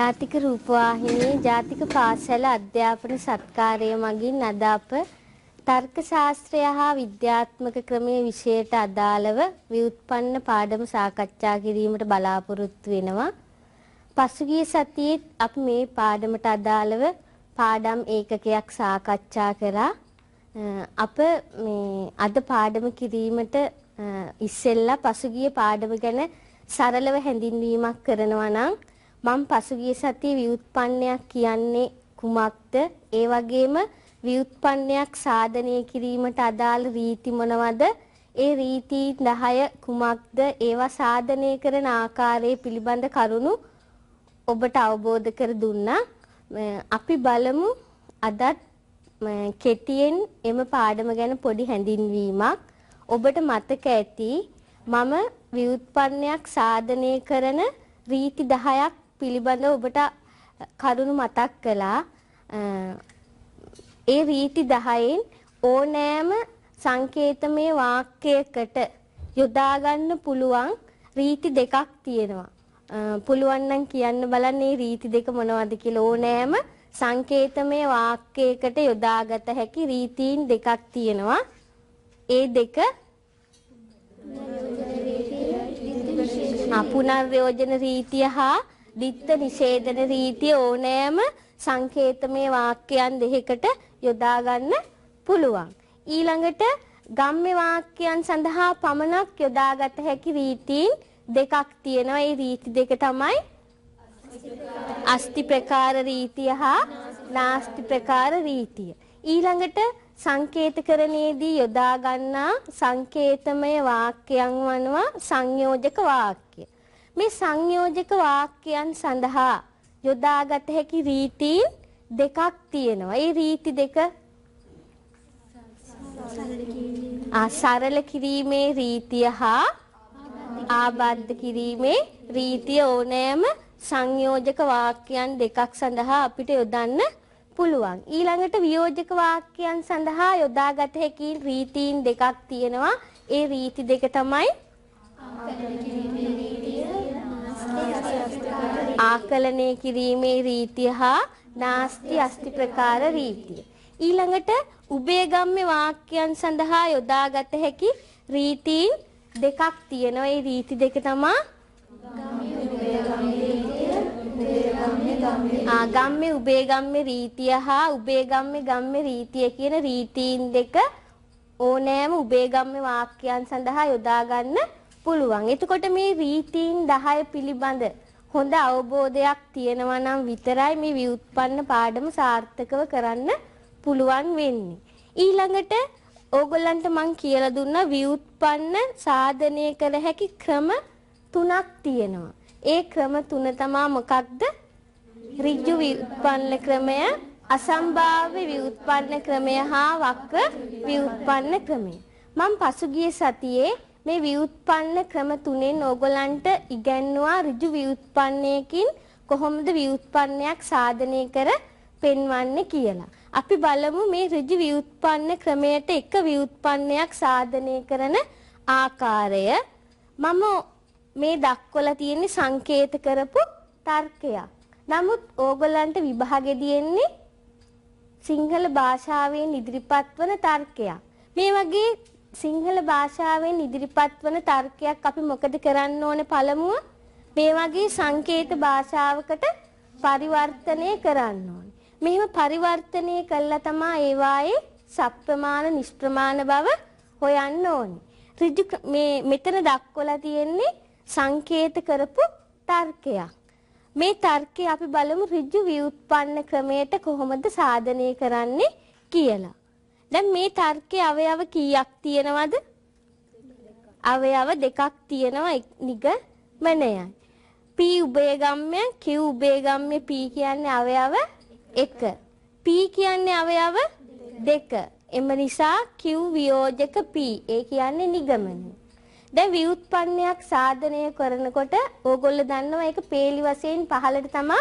ජාතික රූපවාහිනී ජාතික පාසල අධ්‍යාපන සත්කාරය මගින් අද අප තර්ක ශාස්ත්‍රය හා විද්‍යාත්මක ක්‍රමයේ විෂයට අදාළව ව්‍යුත්පන්න පාඩම සාකච්ඡා කිරීමට බලාපොරොත්තු වෙනවා. පසුගිය සතියේ අපි මේ පාඩමට අදාළව පාඩම් ඒකකයක් සාකච්ඡා කරා. අප මේ අද පාඩම කිරීමට ඉස්සෙල්ලා පසුගිය පාඩම ගැන සරලව හැඳින්වීමක් කරනවා නම් මම පසුගිය සතියේ ව්‍යුත්පන්නයක් කියන්නේ කුමක්ද? ඒ වගේම ව්‍යුත්පන්නයක් සාධනය කිරීමට අදාළ රීති මොනවද? ඒ රීති 10 කුමක්ද? ඒවා සාධනය කරන ආකාරය පිළිබඳ කරුණු ඔබට අවබෝධ කර දුන්නා. අපි බලමු අදත් කෙටියෙන් එම පාඩම ගැන පොඩි හැඳින්වීමක් ඔබට මතක ඇති මම ව්‍යුත්පන්නයක් සාධනය කරන රීති 10ක් පිළිබඳ ඔබට කරුණු මතක් කළා. ඒ රීති 10න් ඕනෑම සංකේතමය වාක්‍යයකට යොදා ගන්න පුළුවන් රීති දෙකක් තියෙනවා. පුළුවන් නම් කියන්න බලන්න මේ රීති දෙක මොනවද කියලා ඕනෑම සංකේතමය වාක්‍යයකට යොදාගත හැකි රීතීන් දෙකක් තියෙනවා. ඒ දෙක අපුනර්යෝජන රීතිය හා දිත්ත නිෂේධන රීතිය ඕනෑම සංකේතමය වාක්‍යයන් දෙකකට යොදා ගන්න පුළුවන්. ඊළඟට ගම්ම්‍ය වාක්‍යයන් සඳහා පමණක් යොදාගත හැකි රීතීන් දෙකක් තියෙනවා. ඒ රීති දෙක තමයි අස්ති ප්‍රකාර රීතිය හා නාස්ති ප්‍රකාර රීතිය. ඊළඟට සංකේතකරණයේදී යොදා ගන්නා සංකේතමය වාක්‍යයන් වනවා සංයෝජක වාක්‍ය. මේ සංයෝජක වාක්‍යයන් සඳහා යොදාගත හැකි රීතීන් දෙකක් තියෙනවා. ඒ රීති දෙක සරල කිරීමේ රීතිය හා ආබද්ධ කිරීමේ රීතිය ඕනෑම සංයෝජක වාක්‍යයන් දෙකක් සඳහා අපිට යොදන්න පුළුවන්. ඊළඟට වියෝජක වාක්‍යයන් සඳහා යොදාගත හැකි රීතීන් දෙකක් තියෙනවා. ඒ රීති දෙක තමයි ආකලනය කිරීමේ රීතිය හා නාස්ති අස්ති ප්‍රකාර රීතිය. ඊළඟට උබේගම්ම වාක්‍යයන් සඳහා යොදාගත හැකි රීතීන් දෙකක් තියෙනවා. ඒ රීති දෙක තමා ආගම්ම උබේගම්ම රීතිය හා උබේගම්ම ගම්ම රීතිය කියන රීතීන් දෙක ඕනෑම උබේගම්ම වාක්‍යයන් සඳහා යොදාගන්න පුළුවන්. එතකොට මේ රීතීන් 10 පිළිබඳ හොඳ අවබෝධයක් තියෙනවා නම් විතරයි මේ ව්‍යුත්පන්න පාඩම සාර්ථකව කරන්න පුළුවන් වෙන්නේ. ඊළඟට ඕගොල්ලන්ට මං කියලා දුන්න ව්‍යුත්පන්න සාධනය කළ හැකි ක්‍රම තුනක් තියෙනවා. ඒ ක්‍රම තුන තමා මොකක්ද? ඍජු ව්‍යුත්පන්න ක්‍රමය, අසම්භාව්‍ය ව්‍යුත්පන්න ක්‍රමය හා වක්‍ර ව්‍යුත්පන්න ක්‍රමය. මම පසුගිය සතියේ මේ ව්‍යුත්පන්න ක්‍රම තුනෙන් ඕගොල්ලන්ට ඉගැන්වුවා ඍජු ව්‍යුත්පන්නයකින් කොහොමද ව්‍යුත්පන්නයක් සාධනය කර පෙන්වන්නේ කියලා. අපි බලමු මේ ඍජු ව්‍යුත්පන්න ක්‍රමයට එක ව්‍යුත්පන්නයක් සාධනය කරන ආකාරය. මම මේ දක්වලා තියෙන සංකේත කරපු තර්කයක්. නමුත් ඕගොල්ලන්ට විභාගෙ දෙන්නේ සිංහල භාෂාවෙන් ඉදිරිපත් වන තර්කයක්. මේ වගේ සිංහල භාෂාවෙන් ඉදිරිපත් වන තර්කයක් අපි මොකද කරන්න ඕන පළමුව මේ වගේ සංකේත භාෂාවකට පරිවර්තනය කරන්න ඕනේ. මෙහෙම පරිවර්තනය කළා තමා ඒවායේ සප්‍රමාණ නිෂ්ප්‍රමාණ බව හොයන්න ඕනේ. ඍජු මේ මෙතන දක්වලා තියෙන්නේ සංකේත කරපු තර්කයක්. මේ තර්කය අපි බලමු ඍජු ව්‍යුත්පන්න ක්‍රමයට කොහොමද සාධනය කරන්නේ කියලා. දැන් මේ තර්කයේ අවයව කීයක් තියෙනවද? අවයව දෙකක් තියෙනවා නිගමනයයි. P උභයගම්‍ය Q උභයගම්‍ය P කියන්නේ අවයව 1. P කියන්නේ අවයව 2. එම නිසා Q වියෝජක P ඒ කියන්නේ නිගමනය. දැන් ව්‍යුත්පන්නයක් සාධනය කරනකොට ඕගොල්ලෝ දන්නවා ඒක peeli වශයෙන් පහළට තමයි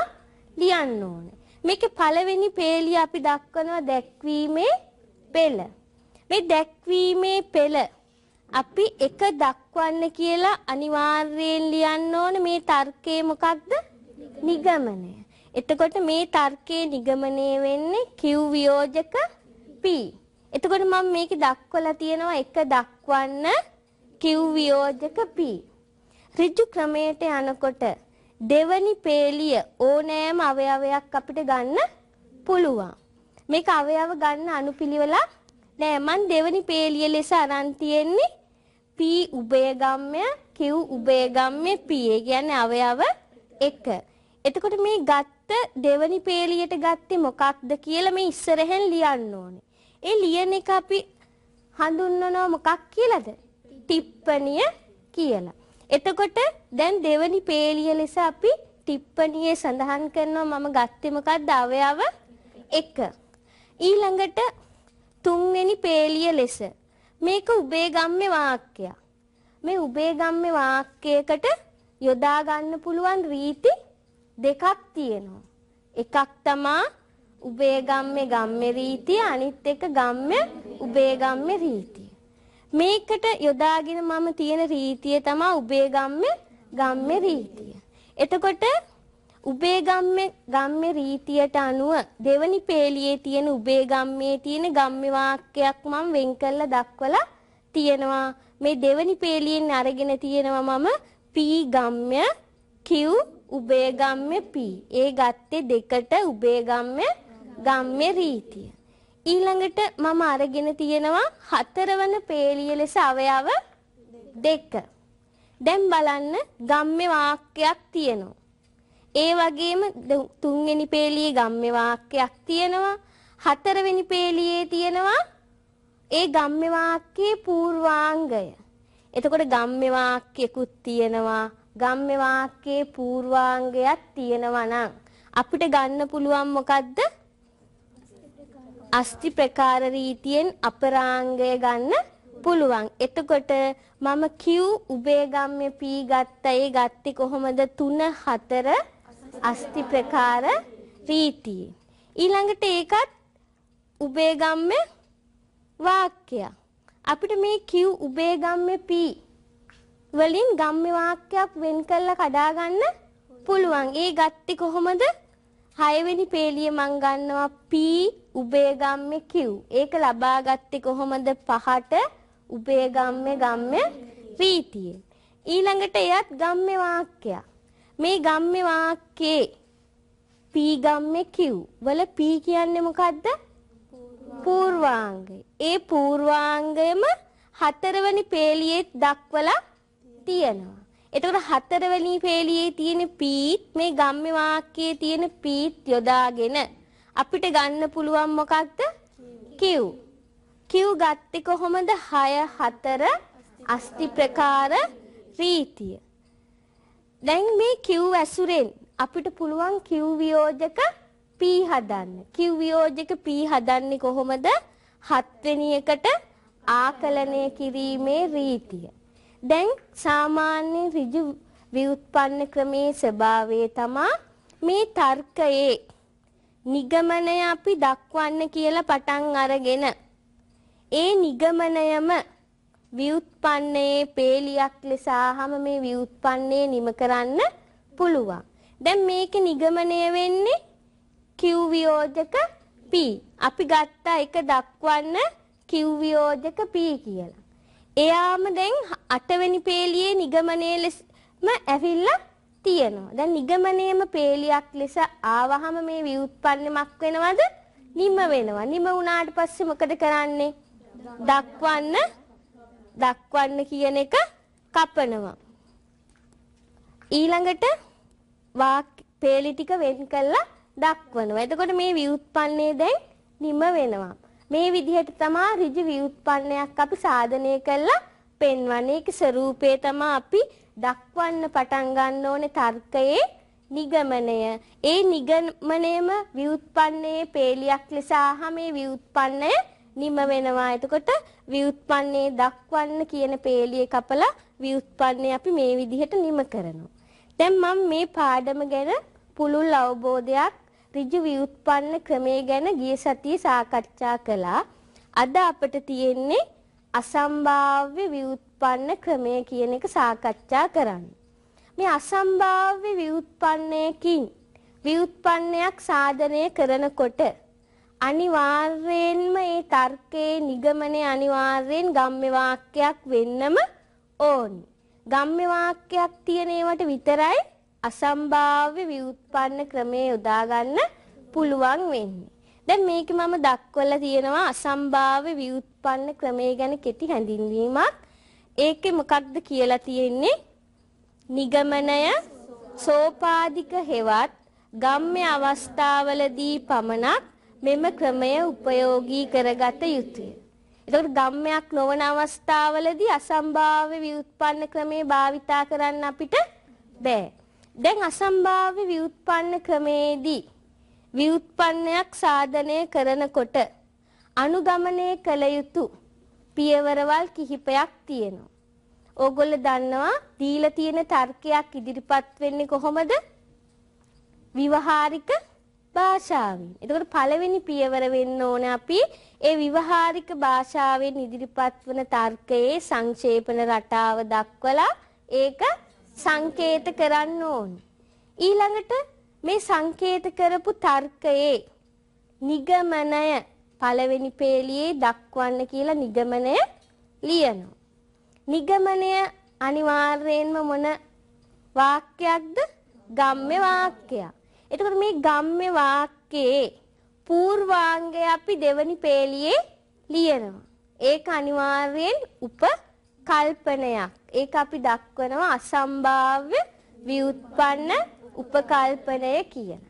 ලියන්න ඕනේ. මේකේ පළවෙනි peeli අපි දක්වනවා දැක්වීමේ පෙළ. මේ දැක්වීමේ පෙළ අපි එක දක්වන්න කියලා අනිවාර්යෙන් ලියන්න ඕන මේ තර්කය මොකක්ද? නිගමනය. එතකොට මේ තර්කයේ නිගමනය වෙන්නේ Q වියෝජක P. එතකොට මම මේක දක්වලා තියෙනවා එක දක්වන්න Q වියෝජක P. ඍජු ක්‍රමයට යනකොට දෙවනි පේලිය ඕනෑම අවයවයක් අපිට ගන්න පුළුවන්. මේක අවයව ගන්න අනුපිළිවෙලක් නෑ මන් දෙවනි පේලිය ලෙස අරන් තියෙන්නේ P උභයගම්ය Q උභයගම්ය P ඒ කියන්නේ අවයව 1 එතකොට මේ ගත්ත දෙවනි පේලියට ගත්තේ මොකක්ද කියලා මේ ඉස්සරහෙන් ලියන්න ඕනේ. ඒ ලියන එක අපි හඳුන්වනවා මොකක් කියලාද? ටිප්පණිය කියලා. එතකොට දැන් දෙවනි පේලිය ලෙස අපි ටිප්පණියේ සඳහන් කරනවා මම ගත්තේ මොකක්ද? අවයව 1. ඊළඟට තුන්වෙනි පේලිය ලෙස මේක උභයගම්ම්‍ය වාක්‍යයක්. මේ උභයගම්ම්‍ය වාක්‍යයකට යොදා ගන්න පුළුවන් රීති දෙකක් තියෙනවා. එකක් තමා උභයගම්ම්‍ය ගම්ම්‍ය රීතිය අනිත් එක ගම්ම්‍ය උභයගම්ම්‍ය රීතිය. මේකට යොදාගෙන මම තියෙන රීතිය තමයි උභයගම්ම්‍ය ගම්ම්‍ය රීතිය. එතකොට උබේ ගම්මේ ගම්මේ රීතියට අනුව දෙවනි පේලියේ තියෙන උබේ ගම්මේ තියෙන ගම්මේ වාක්‍යයක් මම වෙන් කරලා දක්වලා තියෙනවා මේ දෙවනි පේලියෙන් අරගෙන තියෙනවා මම P ගම්ම්‍ය Q උබේ ගම්ම්‍ය P ඒ ගත්තේ දෙකට උබේ ගම්ම්‍ය ගම්ම්‍ය රීතිය ඊළඟට මම අරගෙන තියෙනවා හතරවන පේලිය ලෙස අවයව දෙක දැන් බලන්න ගම්ම්‍ය වාක්‍යයක් තියෙනවා ඒ වගේම තුන්වෙනි පේලියේ ගම්ම්‍ය වාක්‍යයක් තියෙනවා. හතරවෙනි පේලියේ තියෙනවා ඒ ගම්ම්‍ය වාක්‍යයේ පූර්වාංගය. එතකොට ගම්ම්‍ය වාක්‍යකුත් තියෙනවා. ගම්ම්‍ය වාක්‍යයේ පූර්වාංගයක් තියෙනවා නම් අපිට ගන්න පුළුවන් මොකද්ද? අස්ති ප්‍රකාර රීතියෙන් අපරාංගය ගන්න පුළුවන්. එතකොට මම Q උබේ ගම්ම්‍ය P ගත්තා. ඒ ගත්තේ කොහොමද? 3 4 අස්ති ප්‍රකාර රීතිය. ඊළඟට ඒකත් උබේගම්ම වාක්‍යය. අපිට මේ කිව් උබේගම්ම පී වලින් ගම්ම වාක්‍යයක් වෙන් කරලා කඩා ගන්න පුළුවන්. ඒ ගatti කොහොමද? හයවෙනි පේලිය මං ගන්නවා පී උබේගම්ම කිව්. ඒක ලබා ගත්තේ කොහොමද? පහට උබේගම්ම ගම්ම රීතිය. ඊළඟට එයත් ගම්ම වාක්‍යයක්. මේ ගම්මේ වාක්‍යයේ පී ගම්මේ කිව් වල පී කියන්නේ මොකද්ද? පූර්වාංගය. ඒ පූර්වාංගයම හතරවෙනි පේලියේ දක්වලා තියෙනවා. එතකොට හතරවෙනි පේලියේ තියෙන පීත් මේ ගම්මේ වාක්‍යයේ තියෙන පීත් යොදාගෙන අපිට ගන්න පුළුවන් මොකක්ද? කිව්. කිව් ගත්තේ කොහොමද? 6 4 අස්ති ප්‍රකාර රීතිය. දැන් මේ Q ඇසුරෙන් අපිට පුළුවන් Q වියෝජක P හදන්න. Q වියෝජක P හදන්නේ කොහොමද? හත්වෙනි එකට ආකලනය කිරීමේ රීතිය. දැන් සාමාන්‍ය ඍජු ව්‍යුත්පන්න ක්‍රමයේ ස්වභාවය තමයි මේ තර්කයේ නිගමනය අපි දක්වන්න කියලා පටන් අරගෙන ඒ නිගමනයම ව්‍යුත්පන්නයේ පේලියක් ලෙස ආහම මේ ව්‍යුත්පන්නය නිම කරන්න පුළුවන්. දැන් මේක නිගමනය වෙන්නේ Q වියෝජක P. අපි ගත්තා එක දක්වන්න Q වියෝජක P කියලා. එයාම දැන් 8 වෙනි පේලියේ නිගමනයේ ලෙසම ඇවිල්ලා තියෙනවා. දැන් නිගමනයේම පේලියක් ලෙස ආවහම මේ ව්‍යුත්පන්නමක් වෙනවද? නිම වෙනවා. නිම වුණාට පස්සේ මොකද කරන්නේ? දක්වන්න දක්වන්න කියන එක කපනවා. ඊළඟට වාක් පේලි ටික වෙන් කළා දක්වනවා. එතකොට මේ ව්‍යුත්පන්නය දැන් නිම වෙනවා. මේ විදිහට තමයි ඍජු ව්‍යුත්පන්නයක් අපි සාධනය කළා පෙන්වන්නේ. ඒක ස්වરૂපේ තමයි අපි දක්වන්න පටන් ගන්න ඕනේ තර්කයේ නිගමනය ඒ නිගමනයම ව්‍යුත්පන්නයේ පේලියක් ලෙස ආහම මේ ව්‍යුත්පන්නය නිම වෙනවා. එතකොට ව්‍යුත්පන්නේ දක්වන්න කියන පේලිය කපලා ව්‍යුත්පන්නේ අපි මේ විදිහට නිම කරනවා. දැන් මම මේ පාඩම ගැන පුළුල් අවබෝධයක් ඍජු ව්‍යුත්පන්න ක්‍රමය ගැන ගිය සතියේ සාකච්ඡා කළා. අද අපිට තියෙන්නේ අසම්භාව්‍ය ව්‍යුත්පන්න ක්‍රමය කියන එක සාකච්ඡා කරන්න. මේ අසම්භාව්‍ය ව්‍යුත්පන්නයකින් ව්‍යුත්පන්නයක් සාධනය කරනකොට අනිවාර්යයෙන්ම මේ තර්කයේ නිගමනය අනිවාර්යෙන් ගම්ම්‍ය වාක්‍යයක් වෙන්නම ඕනි. ගම්ම්‍ය වාක්‍යයක් තියෙන ඒවට විතරයි අසම්භාව්‍ය ව්‍යුත්පන්න ක්‍රමයේ යොදා ගන්න පුළුවන් වෙන්නේ. දැන් මේක මම දක්වලා තියෙනවා අසම්භාව්‍ය ව්‍යුත්පන්න ක්‍රමය ගැන කෙටි හැඳින්වීමක්. ඒකේ මොකක්ද කියලා තියෙන්නේ? නිගමනය සෝපාදික හෙවත් ගම්ම්‍ය අවස්ථාවලදී පමණක් මෙම ක්‍රමය උපයෝගී කරගත යුතුය. එතකොට ගම්මයක් නොවන අවස්ථාවලදී අසම්භාව්‍ය ව්‍යුත්පන්න ක්‍රමේ භාවිතා කරන්න අපිට බෑ. දැන් අසම්භාව්‍ය ව්‍යුත්පන්න ක්‍රමේදී ව්‍යුත්පන්නයක් සාධනය කරනකොට අනුගමනය කළ යුතු පියවරවල් කිහිපයක් තියෙනවා. ඕගොල්ලෝ දන්නවා දීලා තියෙන තර්කයක් ඉදිරිපත් වෙන්නේ කොහොමද? විවහාරික භාෂාවෙන්. එතකොට පළවෙනි පියවර වෙන්න ඕන අපි ඒ විවහාරික භාෂාවෙන් ඉදිරිපත් වන තර්කයේ සංක්ෂේපන රටාව දක්වලා ඒක සංකේත කරන්න ඕන. ඊළඟට මේ සංකේත කරපු තර්කයේ නිගමනය පළවෙනි පේලියේ දක්වන්න කියලා නිගමනය ලියනවා. නිගමනය අනිවාර්යෙන්ම මොන වාක්‍යයක්ද? ගම්ම්‍ය වාක්‍යයක්. එතකොට මේ ගම්ම්‍ය වාක්‍යයේ පූර්වාංගය අපි දෙවනි පේලියේ ලියනවා. ඒක අනිවාර්යෙන් උපකල්පනයක්. ඒක අපි දක්වනවා අසම්භාව්‍ය ව්‍යුත්පන්න උපකල්පනය කියන.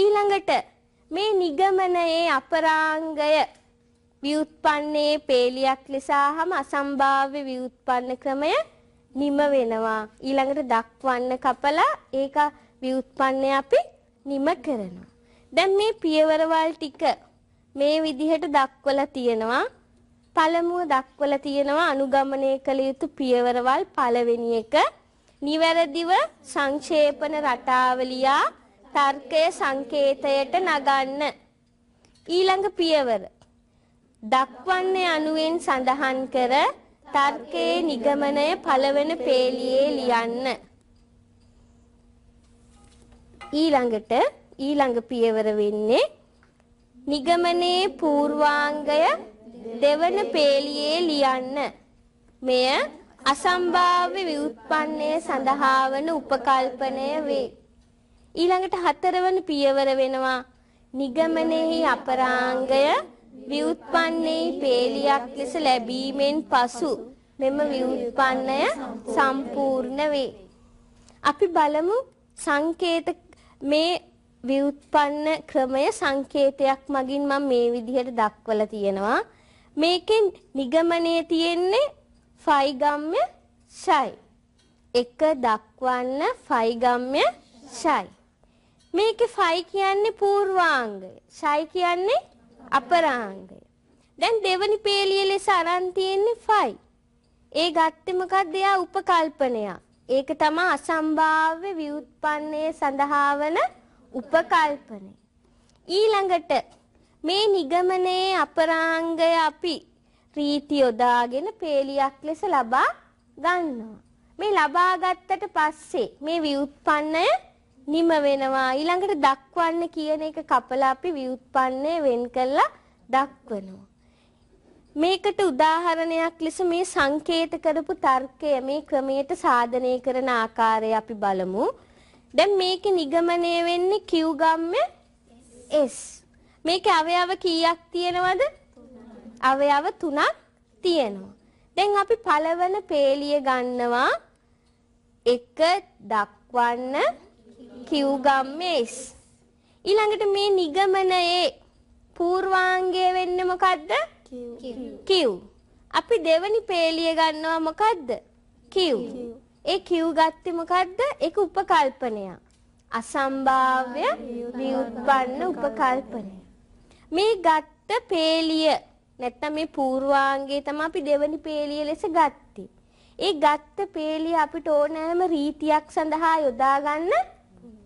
ඊළඟට මේ නිගමනයේ අපරාංගය ව්‍යුත්පන්නේ පේලියක් ලෙසාහම අසම්භාව්‍ය ව්‍යුත්පන්න ක්‍රමය නිම වෙනවා. ඊළඟට දක්වන්න කපලා ඒක ව්‍යුත්පන්නේ අපි නිම කරනවා. දැන් මේ පියවරවල් ටික මේ විදිහට දක්වලා තියෙනවා. පළමුව දක්වලා තියෙනවා අනුගමනය කළ යුතු පියවරවල් පළවෙනි එක නිවැරදිව සංක්ෂේපන රටාවලියා තර්කය සංකේතයට නගන්න. ඊළඟ පියවර දක්වන්නේ අනුවෙන් සඳහන් කර තර්කයේ නිගමනය පළවන පේලියේ ලියන්න. ඊළඟට ඊළඟ පියවර වෙන්නේ නිගමනයේ පූර්වාංගය දෙවන පේලියේ ලියන්න. මෙය අසම්භාව්‍ය ව්‍යුත්පන්නය සඳහා වන උපකල්පනය වේ. ඊළඟට හතරවන පියවර වෙනවා නිගමනයේ අපරාංගය ව්‍යුත්පන්නයේ පේලියක් ලෙස ලැබීමෙන් පසු මෙම ව්‍යුත්පන්නය සම්පූර්ණ වේ. අපි බලමු සංකේත මේ ව්‍යුත්පන්න ක්‍රමය සංකේතයක් මගින් මම මේ විදිහට දක්වලා තියෙනවා. මේකෙන් නිගමනයේ තියෙන්නේ ෆයි ගම්ම්‍ය ෂයි. එක දක්වන්න ෆයි ගම්ම්‍ය ෂයි. මේකේ ෆයි කියන්නේ පූර්වාංගය. ෂයි කියන්නේ අපරාංගය. දැන් දෙවනි පේළිය ලෙස අරන් තියෙන්නේ ෆයි. ඒ ගත්තේ මොකක්ද? එයා උපකල්පනයක්. ඒක තමයි අසම්භාව්‍ය ව්‍යුත්පන්නයේ සඳහා වන උපකල්පනය. ඊළඟට මේ නිගමනයේ අපරාංගය අපි රීති යොදාගෙන පේලියක් ලෙස ලබා ගන්නවා. මේ ලබා ගත්තට පස්සේ මේ ව්‍යුත්පන්නය නිම වෙනවා. ඊළඟට දක්වන්න කියන එක කපලා අපි ව්‍යුත්පන්නය වෙන් කරලා දක්වනවා. මේකට උදාහරණයක් ලෙස මේ සංකේත කරපු තර්කය මේ ක්‍රමයට සාධනය කරන ආකාරය අපි බලමු. දැන් මේකේ නිගමනය වෙන්නේ Q ගම්මේ S. මේකේ අවයව කීයක් තියෙනවද? අවයව 3ක් තියෙනවා. දැන් අපි පළවන පේලිය ගන්නවා 1 දක්වන්න Q ගම්මේ S. ඊළඟට මේ නිගමනයේ පූර්වාංගය වෙන්නේ මොකද්ද? කිව්. අපි දෙවනි පේලිය ගන්නවා මොකද්ද? කිව්. ඒ කිව් ගත්තේ මොකද්ද? ඒක උපකල්පනය. අසම්භාව්‍ය ව්‍යුත්පන්න උපකල්පනය. මේ ගත්ත පේලිය නැත්තම් මේ පූර්වාංගයේ තමයි අපි දෙවනි පේලිය ලෙස ගත්තේ. ඒ ගත්ත පේලිය අපිට ඕනෑම රීතියක් සඳහා යොදා ගන්න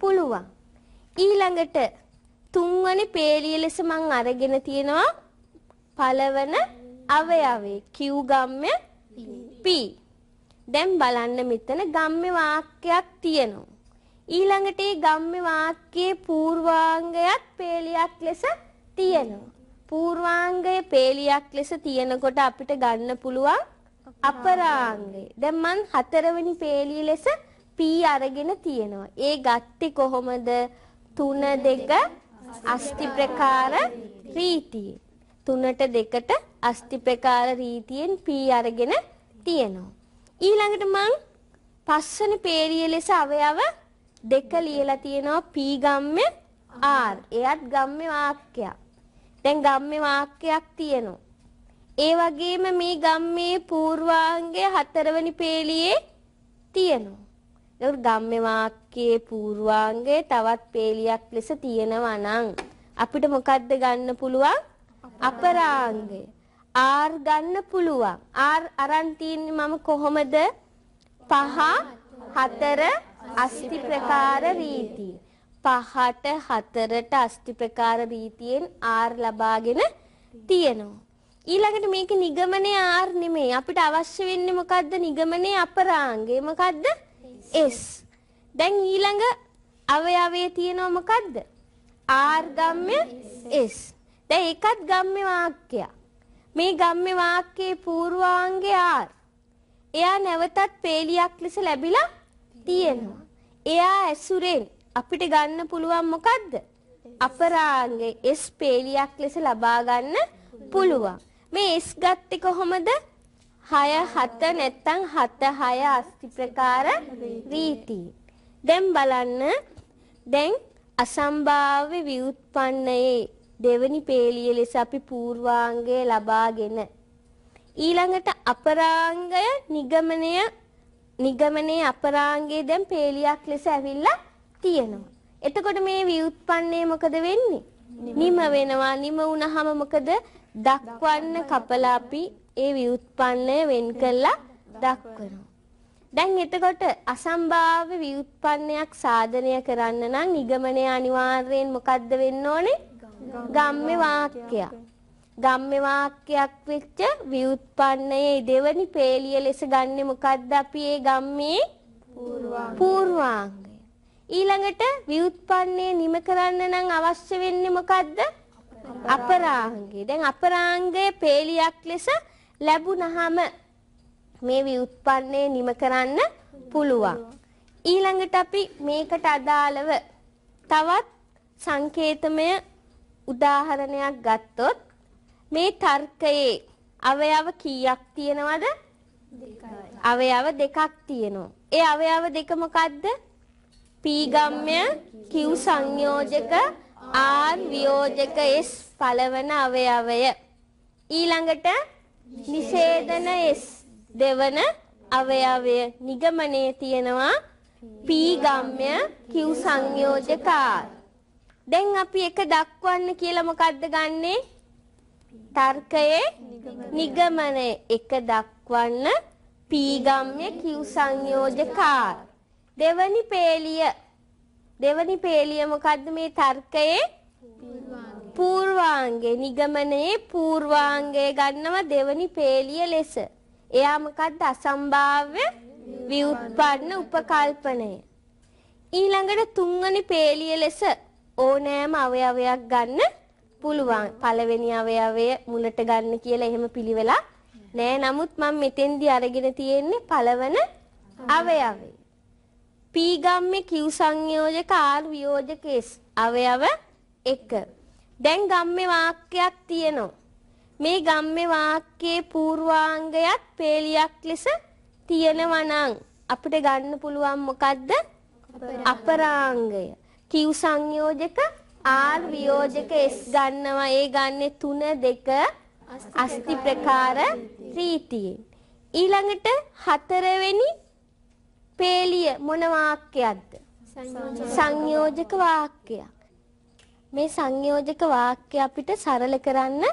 පුළුවන්. ඊළඟට තුන්වැනි පේලිය ලෙස මම අරගෙන තියෙනවා පළවන අවයවේ කිව් ගම්ම්‍ය P. දැන් බලන්න මෙතන ගම්ම්‍ය වාක්‍යයක් තියෙනවා. ඊළඟට ඒ ගම්ම්‍ය වාක්‍යයේ පූර්වාංගයත් පේලියක් ලෙස තියෙනවා. පූර්වාංගය පේලියක් ලෙස තියෙනකොට අපිට ගන්න පුළුවන් අපරාංගය. දැන් මං හතරවෙනි පේලිය ලෙස P අරගෙන තියෙනවා. ඒ ගත්තේ කොහොමද? 3 2 අස්ති ප්‍රකාර රීතියේ. තුනට දෙකට අස්තිප්‍රකාර රීතියෙන් පී අරගෙන තියෙනවා. ඊළඟට මං පස්වන පේරිය ලෙස අවයව දෙක ලියලා තියෙනවා පී ගම්ම්‍ය R. එයත් ගම්ම්‍ය වාක්‍යයක්. දැන් ගම්ම්‍ය වාක්‍යයක් තියෙනවා. ඒ වගේම මේ ගම්මේ පූර්වාංගයේ හතරවෙනි පේලියේ තියෙනවා. ඒකට ගම්ම්‍ය වාක්‍යයේ පූර්වාංගයේ තවත් පේලියක් ලෙස තියෙනවා නම් අපිට මොකද්ද ගන්න පුළුවන්? අපරාංගය R ගන්න පුළුවන්. R අරන් තින්නේ මම කොහොමද? පහ හතර අස්ති ප්‍රකාර රීතිය. පහට හතරට අස්ති ප්‍රකාර රීතියෙන් R ලබාගෙන තියෙනවා. ඊළඟට මේක නිගමනයේ R නෙමෙයි. අපිට අවශ්‍ය වෙන්නේ මොකද්ද? නිගමනයේ අපරාංගය. මොකද්ද? S. දැන් ඊළඟ අවයවයේ තියෙනවා මොකද්ද? R ගම්ම්‍ය S. දැන් ඒකත් ගම්ම්‍ය වාක්‍යයක්. මේ ගම්ම්‍ය වාක්‍යයේ පූර්වාංගය R. එයා නැවතත් පේලියක් ලෙස ලැබිලා තියෙනවා. එයා ඇසුරෙන් අපිට ගන්න පුළුවන් මොකද්ද? අපරාංගේ S පේලියක් ලෙස ලබා ගන්න පුළුවන්. මේ S ගත්තේ කොහොමද? 6 7 නැත්නම් 7 6 අස්ති ප්‍රකාර රීති. දැන් බලන්න දැන් අසම්භාව්‍ය ව්‍යුත්පන්නයේ දෙවනි පේලිය ලෙස අපි පූර්වාංගය ලබාගෙන ඊළඟට අපරාංගය නිගමනය නිගමනයේ අපරාංගයේ දැන් පේලියක් ලෙස ඇවිල්ලා තියෙනවා. එතකොට මේ ව්‍යුත්පන්නය මොකද වෙන්නේ? නිම වෙනවා. නිම වුණාම මොකද? දක්වන්න කපලා අපි ඒ ව්‍යුත්පන්නය වෙන් කළා දක්වනවා. දැන් එතකොට අසම්භාව්‍ය ව්‍යුත්පන්නයක් සාධනය කරන්න නම් නිගමනය අනිවාර්යෙන් මොකද්ද වෙන්න ඕනේ? ගම්ම වාක්‍යයක්. ගම්ම වාක්‍යයක් වෙච්ච ව්‍යුත්පන්නයේ දෙවනි පේලිය ලෙස ගන්නෙ මොකද්ද අපි ඒ ගම්මේ පූර්වාංගය. ඊළඟට ව්‍යුත්පන්නයේ නිම කරන්න නම් අවශ්‍ය වෙන්නේ මොකද්ද? අපරාංගය. දැන් අපරාංගයේ පේලියක් ලෙස ලැබුණාම මේ ව්‍යුත්පන්නයේ නිම කරන්න පුළුවන්. ඊළඟට අපි මේකට අදාළව තවත් සංකේතමය උදාහරණයක් ගත්තොත් මේ තර්කයේ අවයව කීයක් තියෙනවද? අවයව දෙකක් තියෙනවා. ඒ අවයව දෙක මොකද්ද? පීගම්ම්‍ය, කිව් සංයෝජක, ආර් වියෝජක S පළවන අවයවය. ඊළඟට නිෂේධන S දෙවන අවයවය නිගමනයේ තියෙනවා පීගම්ම්‍ය, කිව් සංයෝජක R. දැන් අපි එක දක්වන්න කියලා මොකද්ද ගන්නෙ? තර්කයේ නිගමනය එක දක්වන්න පීගම්ය කිව් සංයෝජකාර. දෙවනි පේලිය දෙවනි පේලිය මොකද්ද මේ තර්කයේ පූර්වාංගය නිගමනයේ පූර්වාංගය ගන්නවා දෙවනි පේලිය ලෙස. එයා මොකද්ද අසම්භාව්‍ය ව්‍යුත්පන්න උපකල්පනය. ඊළඟට තුන්වනි පේලිය ලෙස ඕනෑම අවයවයක් ගන්න පුළුවන්. පළවෙනි අවයවය මුලට ගන්න කියලා එහෙම පිළිවෙලා නෑ. නමුත් මම මෙතෙන්දී අරගෙන තියෙන්නේ පළවන අවයවය. P ගම්මේ Q සංයෝජක R වියෝජක S අවයව 1. දැන් ගම්මේ වාක්‍යයක් තියෙනවා. මේ ගම්මේ වාක්‍යයේ පූර්වාංගයත් පේලියක් ලෙස තියෙනවා නම් අපිට ගන්න පුළුවන් මොකද්ද? අපරාංගය. Q සංයෝජක R වියෝජක S ගන්නවා. ඒ ගන්නේ 3 2 අස්ති ප්‍රකාර රීතියෙන්. ඊළඟට හතරවෙනි පේලිය මොන වාක්‍යයක්ද? සංයෝජක වාක්‍යයක්. මේ සංයෝජක වාක්‍ය අපිට සරල කරන්න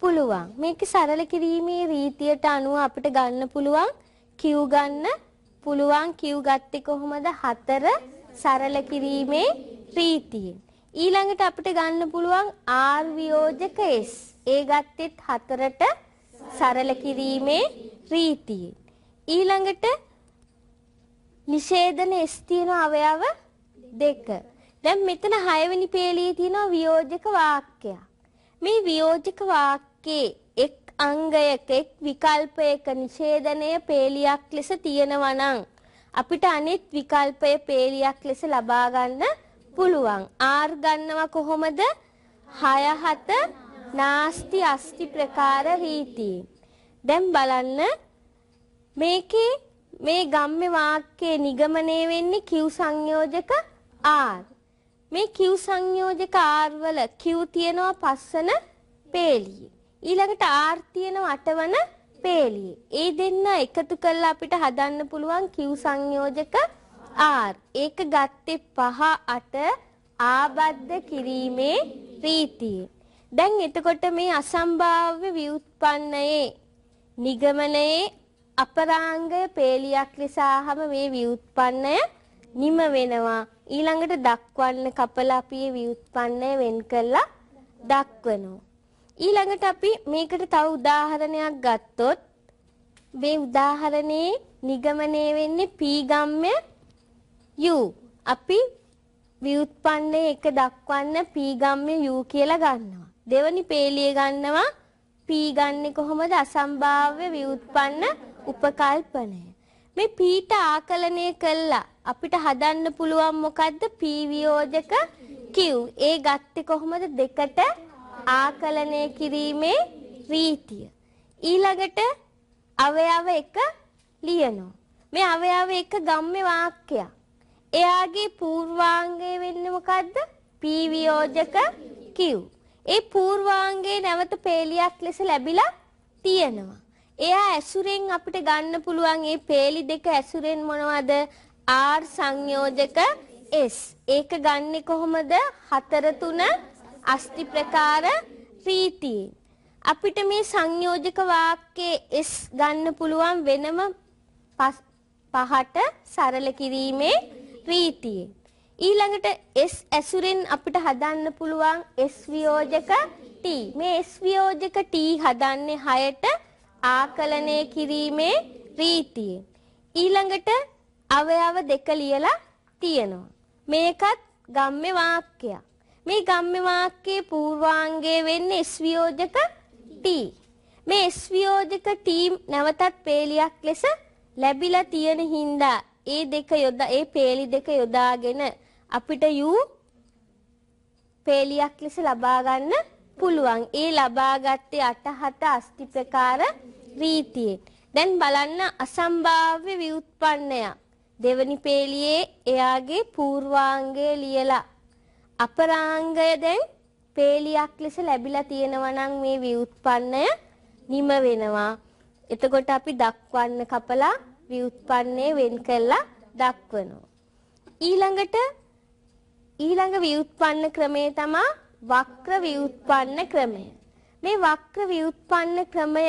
පුළුවන්. මේක සරල කිරීමේ රීතියට අනුව අපිට ගන්න පුළුවන් Q ගන්න පුළුවන් Q ගත්තේ කොහොමද? 4 සරල කිරීමේ රීතියෙන්. ඊළඟට අපිට ගන්න පුළුවන් R වියෝජක S. ඒ ගත්තෙත් හතරට සරල කිරීමේ රීතියෙන්. ඊළඟට නිෂේධන S තියෙන අවයව දෙක. දැන් මෙතන 6 වෙනි පේළියේ තියෙනවා වියෝජක වාක්‍යයක්. මේ වියෝජක වාක්‍යයේ එක් අංගයක එක් විකල්පයක නිෂේධනය පේලියක් ලෙස තියෙනවා නම් අපිට අනිත් විකල්පය peelියක් ලෙස ලබා ගන්න පුළුවන්. R ගන්නවා කොහොමද? 6 7 නාස්ති අස්ති ප්‍රකාර රීති. දැන් බලන්න මේකේ මේ ගම්මේ වාක්‍යයේ නිගමනය වෙන්නේ Q සංයෝජක R. මේ Q සංයෝජක R වල Q තියෙනවා පස්සන peelිය. ඊළඟට R තියෙනවා අටවන පේලියේ. ඒ දෙන්න එකතු කරලා අපිට හදන්න පුළුවන් Q සංයෝජක R. ඒක ගත්තේ 5 8 ආබද්ධ කිරීමේ රීතිය. දැන් එතකොට මේ අසම්භාව්‍ය ව්‍යුත්පන්නයේ නිගමනයේ අපරාංගය පේලියක් ලෙස ආහම මේ ව්‍යුත්පන්නය නිම වෙනවා. ඊළඟට දක්වන්න කපලා අපි ව්‍යුත්පන්නය වෙන් කළා දක්වනවා. ඊළඟට අපි මේකට තව උදාහරණයක් ගත්තොත් මේ උදාහරණයේ නිගමනය වෙන්නේ p ගම්ම්‍ය u. අපි ව්‍යුත්පන්නයේ එක දක්වන්න p ගම්ම්‍ය u කියලා ගන්නවා. දෙවනි පේලිය ගන්නවා p ගන්නේ කොහොමද අසම්භාව්‍ය ව්‍යුත්පන්න උපකල්පනය. මේ p ට ආකලනය කළා අපිට හදන්න පුළුවන් මොකද්ද p වියෝජක q. ඒ ගත්තේ කොහොමද දෙකට ආකලනය කිරීමේ රීතිය. ඊළඟට අවයව එක ලියනවා. මේ අවයව එක ගම්මේ වාක්‍යයක්. එයාගේ පූර්වාංගය වෙන්නේ මොකද්ද? පී වියෝජක කිව්. ඒ පූර්වාංගයේ නැවත peelියක් ලෙස ලැබිලා තියෙනවා. එයා ඇසුරෙන් අපිට ගන්න පුළුවන් මේ peeli දෙක ඇසුරෙන් මොනවද? R සංයෝජක S. ඒක ගන්නේ කොහොමද? 4 3 අස්ති ප්‍රකාර රීතීන් අපිට මේ සංයෝජක වාක්‍යයේ s ගන්න පුළුවන් වෙනම පහට සරල කිරීමේ රීතියෙන් ඊළඟට s ඇසුරෙන් අපිට හදන්න පුළුවන් s වියෝජක t මේ s වියෝජක t හදන්නේ 6ට ආකලනය කිරීමේ රීතියෙන් ඊළඟට අවයව දෙක ලියලා තියෙනවා මේකත් ගම්මේ වාක්‍යයක් මේ ගම්ම වාක්‍යයේ පූර්වාංගය වෙන්නේ S වියෝජක T. මේ S වියෝජක T නැවතත් පේලියක් ලෙස ලැබිලා තියෙන හින්දා ඒ දෙක යොදා ඒ පේලි දෙක යොදාගෙන අපිට U පේලියක් ලෙස ලබා ගන්න පුළුවන්. ඒ ලබාගත්තේ අට හත අස්ති ප්‍රකාර රීතියෙන්. දැන් බලන්න අසම්භාව්‍ය ව්‍යුත්පන්නයක්. දෙවනි පේලියේ එයාගේ පූර්වාංගය ලියලා අපරාංගය දැන් පේලියක් ලෙස ලැබිලා තියෙනවා නම් මේ ව්‍යුත්පන්නය නිම වෙනවා. එතකොට අපි දක්වන්න කපලා ව්‍යුත්පන්නේ වෙන් කරලා දක්වනවා. ඊළඟට ඊළඟ ව්‍යුත්පන්න ක්‍රමය තමයි වක්‍ර ව්‍යුත්පන්න ක්‍රමය. මේ වක්‍ර ව්‍යුත්පන්න ක්‍රමය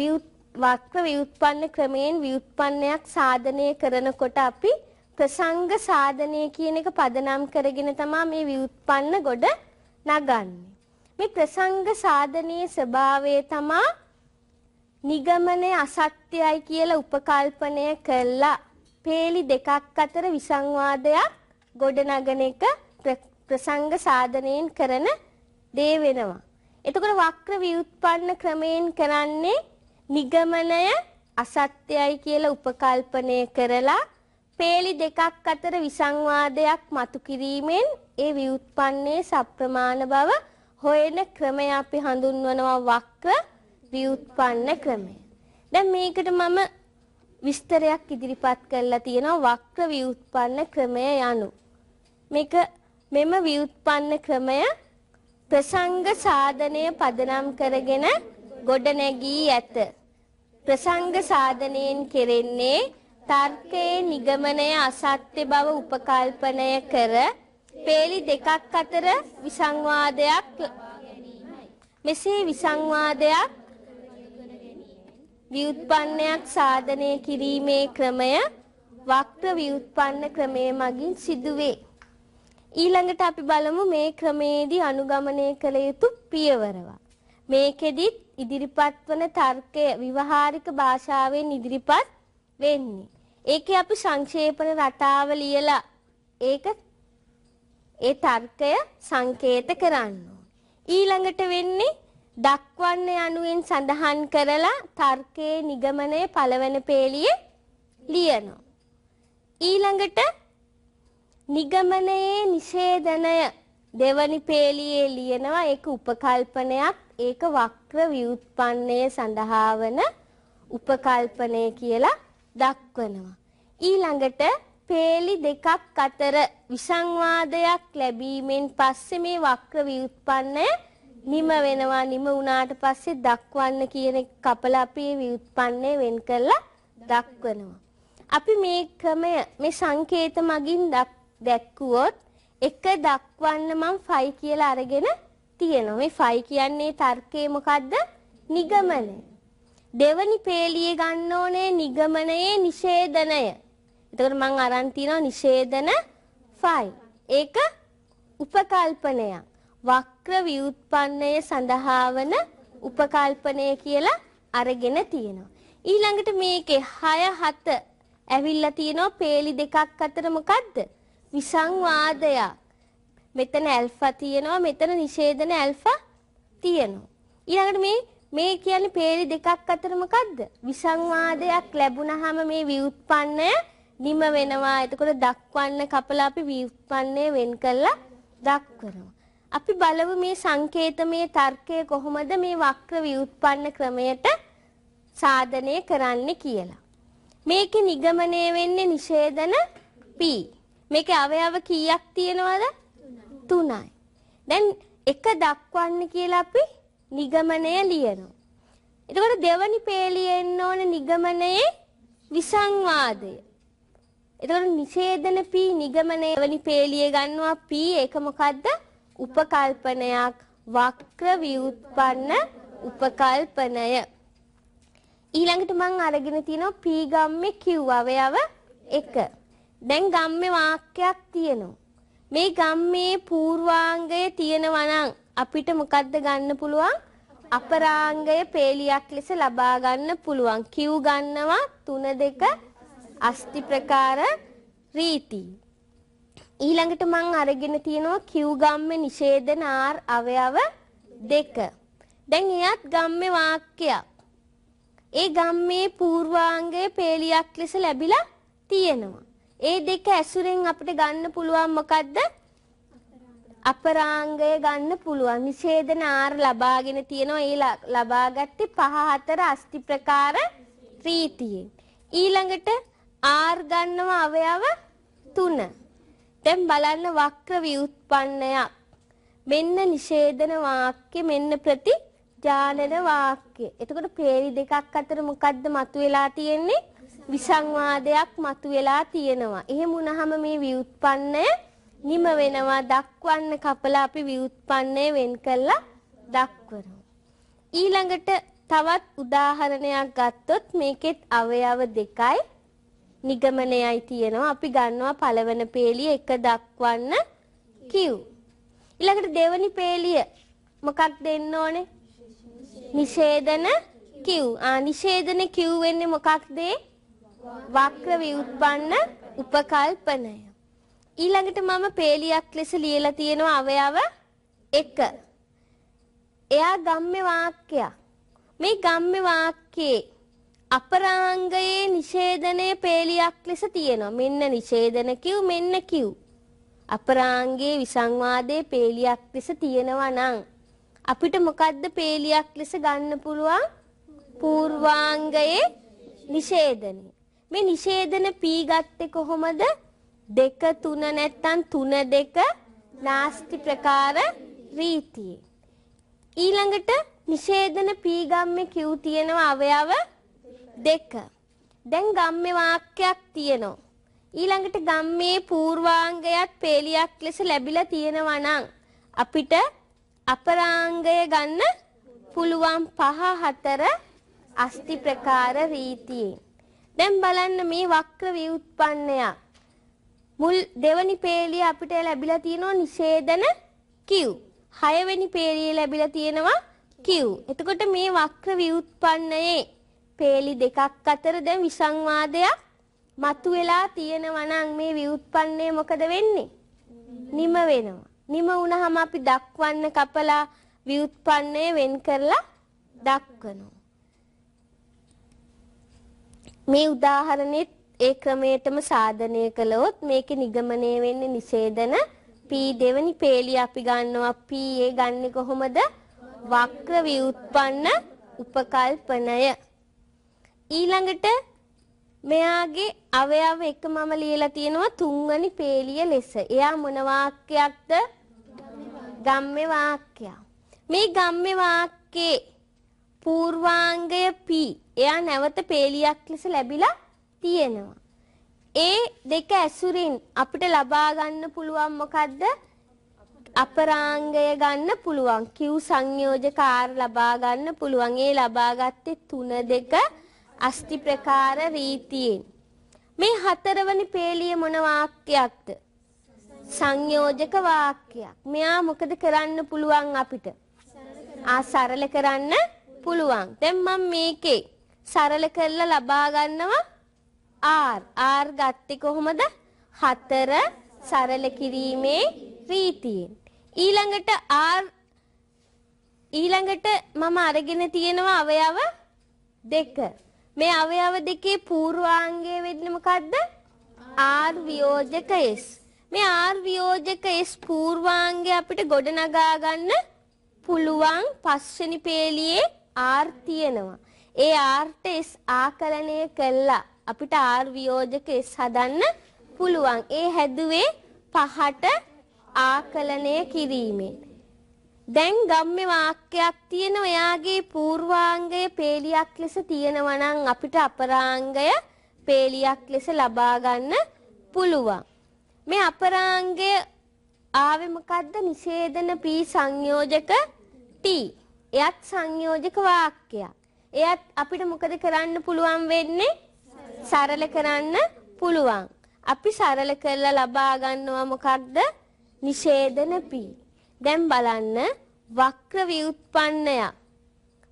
වක්‍ර ව්‍යුත්පන්න ක්‍රමයෙන් ව්‍යුත්පන්නයක් සාධනය කරනකොට අපි ප්‍රසංග සාධනය කියන එක පදනම් කරගෙන තමා මේ ව්‍යුත්පන්න ගොඩ නගන්නේ. මේ ප්‍රසංග සාධනයේ ස්වභාවය තමා නිගමනය අසත්‍යයි කියලා උපකල්පනය කළා. පේලි දෙකක් අතර විසංවාදයක් ගොඩනගන එක ප්‍රසංග සාධනයෙන් කරන දේ වෙනවා. එතකොට වක්‍ර ව්‍යුත්පන්න ක්‍රමයෙන් කරන්නේ නිගමනය අසත්‍යයි කියලා උපකල්පනය කරලා පේලි දෙකක් අතර විසංවාදයක් මතු කිරීමෙන් ඒ ව්‍යුත්පන්නයේ සප්‍රමාණ බව හොයන ක්‍රමය අපි හඳුන්වනවා වක්‍ර ව්‍යුත්පන්න ක්‍රමය. දැන් මේකට මම විස්තරයක් ඉදිරිපත් කරලා තියෙනවා වක්‍ර ව්‍යුත්පන්න ක්‍රමය යනු. මේක මෙම ව්‍යුත්පන්න ක්‍රමය ප්‍රසංග සාධනය පදනම් කරගෙන ගොඩනැගී ඇත. ප්‍රසංග සාධනයෙන් කෙරෙන්නේ තර්කයේ නිගමනය අසත්‍ය බව උපකල්පනය කර පේලි දෙකක් අතර විසංවාදයක් මෙසේ විසංවාදයක් ව්‍යුත්පන්නයක් සාධනය කිරීමේ ක්‍රමය වක්‍ර ව්‍යුත්පන්න ක්‍රමය මගින් සිදුවේ. ඊළඟට අපි බලමු මේ ක්‍රමේදී අනුගමනය කළ යුතු පියවරවා. මේකෙදිත් ඉදිරිපත් වන තර්කය විවහාරික භාෂාවෙන් ඉදිරිපත් වෙන්නේ. ඒකේ අපි සංක්ෂේපන රටාව ලියලා ඒක ඒ තර්කය සංකේත කරන්න ඊළඟට වෙන්නේ දක්වන්න යනුවෙන් සඳහන් කරලා තර්කයේ නිගමනය පළවන පේළියේ ලියනවා. ඊළඟට නිගමනයේ නිෂේධනය දෙවනි පේළියේ ලියනවා ඒක උපකල්පනයක් ඒක වක්‍ර ව්‍යුත්පන්නයේ සඳහා වන උපකල්පනය කියලා දක්වනවා. ඊළඟට පේලි දෙකක් අතර විසංවාදයක් ලැබීමෙන් පස්සේ මේ වක්‍ර ව්‍යුත්පන්නය නිම වෙනවා. නිම වුණාට පස්සේ දක්වන්න කියන කපල අපේ ව්‍යුත්පන්නය වෙන් කරලා දක්වනවා. අපි මේ ක්‍රමය මේ සංකේත මගින් දැක්කුවොත් එක දක්වන්න මම ෆයි කියලා අරගෙන තියෙනවා. මේ ෆයි කියන්නේ තර්කයේ මොකද්ද? නිගමනය. දෙවනි පේලිය ගන්න ඕනේ නිගමනයේ නිෂේධනය. එතකොට මම අරන් තියනවා නිෂේධන 5. ඒක උපකල්පනයක්. වක්‍ර ව්‍යුත්පන්නය සඳහා වන උපකල්පනය කියලා අරගෙන තියෙනවා. ඊළඟට මේකේ 6 7 ඇවිල්ලා තියෙනවා පේලි දෙකක් අතර මොකද්ද? විසංවාදයක්. මෙතන ඇල්ෆා තියෙනවා මෙතන නිෂේධන ඇල්ෆා තියෙනවා. ඊළඟට මේ මේ කියන්නේ peeli දෙකක් අතර මොකද්ද? විසංවාදයක් ලැබුණාම මේ ව්‍යුත්පන්නය නිම වෙනවා. එතකොට දක්වන්න කපලා අපි ව්‍යුත්පන්නය වෙන් කරලා දක්වනවා. අපි බලමු මේ සංකේතමේ තර්කය කොහොමද මේ වක්‍ර ව්‍යුත්පන්න ක්‍රමයට සාධනය කරන්න කියලා. මේකේ නිගමනය වෙන්නේ නිෂේධන P. මේකේ අවයව කීයක් තියෙනවද? 3යි. දැන් එක දක්වන්න කියලා අපි නිගමනය ලියනවා. එතකොට දෙවනි පේලියේ එන්න ඕන නිගමනයේ විසංවාදය. එතකොට නිෂේධන P නිගමනයේ දෙවනි පේලියේ ගන්නවා P ඒක මොකද්ද? උපකල්පනයක් වක්‍ර ව්‍යුත්පන්න උපකල්පනය. ඊළඟට මම අරගෙන තිනවා P ගම්මේ Q අවයව 1. දැන් ගම්මේ වාක්‍යයක් තියෙනවා. මේ ගම්මේ පූර්වාංගය තියෙනවා නම් අපිට මොකද්ද ගන්න පුළුවන්? අපරාංගය පේලියක් ලෙස ලබා ගන්න පුළුවන්. Q ගන්නවා 3 2 අස්ති ප්‍රකාර රීති. ඊළඟට මම අරගෙන තියෙනවා Q ගම්ම නිෂේධන R අවයව 2. දැන් එයත් ගම්මේ වාක්‍යයක්. ඒ ගම්මේ පූර්වාංගය පේලියක් ලෙස ලැබිලා තියෙනවා. ඒ දෙක ඇසුරෙන් අපිට ගන්න පුළුවන් මොකද්ද? අපරාංගය ගන්න පුළුවන්. නිෂේධන ආර ලබාගෙන තියෙනවා. ඒ ලබාගත්තේ පහ හතර අස්ති ප්‍රකාර රීතියේ. ඊළඟට ආර් ගන්නව අවයව 3. දැන් බලන්න වක්‍ර ව්‍යුත්පන්නයක්. මෙන්න නිෂේධන වාක්‍ය මෙන්න ප්‍රති ජානන වාක්‍ය. එතකොට පේරි දෙකක් අතර මොකද්ද මතුවලා තියෙන්නේ? විසංවාදයක් මතුවලා තියෙනවා. එහෙම වුණාම මේ ව්‍යුත්පන්නය නිම වෙනවා දක්වන්න කපලා අපි ව්‍යුත්පන්නය වෙන් කළා දක්වනවා. ඊළඟට තවත් උදාහරණයක් ගත්තොත් මේකෙත් අවයව දෙකයි නිගමනයයි තියෙනවා. අපි ගන්නවා පළවෙනි පේලිය එක දක්වන්න Q. ඊළඟට දෙවෙනි පේලිය මොකක් දෙන්න ඕනේ? නිෂේධන Q. ආ නිෂේධන Q වෙන්නේ මොකක්ද? වක්‍ර ව්‍යුත්පන්න උපකල්පනය. ඊළඟට මම පේලියක් ලෙස ලියලා තියෙනවා අවයව 1. එයා ගම්ම්‍ය වාක්‍යයක්. මේ ගම්ම්‍ය වාක්‍යයේ අපරාංගයේ නිෂේධනය පේලියක් ලෙස තියෙනවා. මෙන්න නිෂේධන කිව් මෙන්න කිව්. අපරාංගයේ විසංවාදයේ පේලියක් ලෙස තියෙනවා නම් අපිට මොකද්ද පේලියක් ලෙස ගන්න පුළුවන්? පූර්වාංගයේ නිෂේධනය. මේ නිෂේධන පී ගත්තේ කොහොමද? දෙක තුන නැත්තම් තුන දෙක නාස්ති ප්‍රකාර රීතියේ. ඊළඟට නිෂේධන පී ගම්මේ කිව් තියෙනවා අවයව දෙක. දැන් ගම්මේ වාක්‍යයක් තියෙනවා. ඊළඟට ගම්මේ පූර්වාංගයත් පේලියක් ලෙස ලැබිලා තියෙනවා නම් අපිට අපරාංගය ගන්න පුළුවන් පහ හතර අස්ති ප්‍රකාර රීතියෙන්. දැන් බලන්න මේ වක්‍ර ව්‍යුත්පන්නයක්. මුල් දෙවනි පේළිය අපිට ලැබිලා තියෙනවා නිෂේධන කිව්. හයවෙනි පේළිය ලැබිලා තියෙනවා කිව්. එතකොට මේ වක්‍ර ව්‍යුත්පන්නයේ පේළි දෙකක් අතර දැන් විසංවාදයක් මතුවලා තියෙනවා නම් මේ ව්‍යුත්පන්නය මොකද වෙන්නේ? නිම වෙනවා. නිම වුණාම අපි දක්වන්න කපලා ව්‍යුත්පන්නය වෙන් කරලා දක්වනවා. මේ උදාහරණෙත් ඒ ක්‍රමයටම සාධනය කළොත් මේකේ නිගමනය වෙන්නේ නිෂේධන P දෙවෙනි පේලිය අපි ගන්නවා P ඒ ගන්නේ කොහොමද? වක්‍ර ව්‍යුත්පන්න උපකල්පනය. ඊළඟට මෙයාගේ අවයව එක මම ලියලා තියෙනවා තුන්වැනි පේලිය ලෙස. එයා මොන වාක්‍යයක්ද? ගම්මේ වාක්‍යය. මේ ගම්මේ වාක්‍යයේ පූර්වාංගය P. එයා නැවත පේලියක් ලෙස ලැබිලා තියෙනවා. ඒ දෙක ඇසුරින් අපිට ලබා ගන්න පුළුවන් මොකද්ද? අපරාංගය ගන්න පුළුවන්. කිව් සංයෝජක ආර ලබා ගන්න පුළුවන්. ඒ ලබාගත්තේ තුන දෙක අස්ති ප්‍රකාර රීතියෙන්. මේ හතරවනි පේළිය මොන වාක්‍යයක්ද? සංයෝජක වාක්‍යයක්. මෙයා මොකද කරන්න පුළුවන් අපිට? ආ සරල කරන්න පුළුවන්. දැන් මම මේකේ සරල කරලා ලබා ගන්නවා R. R ගත්තේ කොහොමද? හතර සරල කිරීමේ රීතියෙන්. ඊළඟට R ඊළඟට මම අරගෙන තියෙනවා අවයව දෙක. මේ අවයව දෙකේ පූර්වාංගය වෙන්නේ මොකද්ද? R වියෝජක S. මේ R වියෝජක S පූර්වාංගය අපිට ගොඩනගා ගන්න පුළුවන් පස්වෙනි පේලියේ R තියෙනවා. ඒ R ට S ආකලනය කළා. අපිට R වියෝජක S හදන්න පුළුවන්. ඒ හැදුවේ පහට ආකලනය කිරීමෙන්. දැන් ගම්මේ වාක්‍යයක් තියෙන ඔයාගේ පූර්වාංගය peelියක් ලෙස තියෙනවා නම් අපිට අපරාංගය peelියක් ලෙස ලබා ගන්න පුළුවන්. මේ අපරාංගය ආවේ මොකද්ද? නිෂේධන P සංයෝජක T. එයත් සංයෝජක වාක්‍යයක්. එයත් අපිට මොකද කරන්න පුළුවන් වෙන්නේ? සරල කරන්න පුළුවන්. අපි සරල කරලා ලබා ගන්නවා මොකක්ද? නිෂේධන P. දැන් බලන්න වක්‍ර ව්‍යුත්පන්නයක්.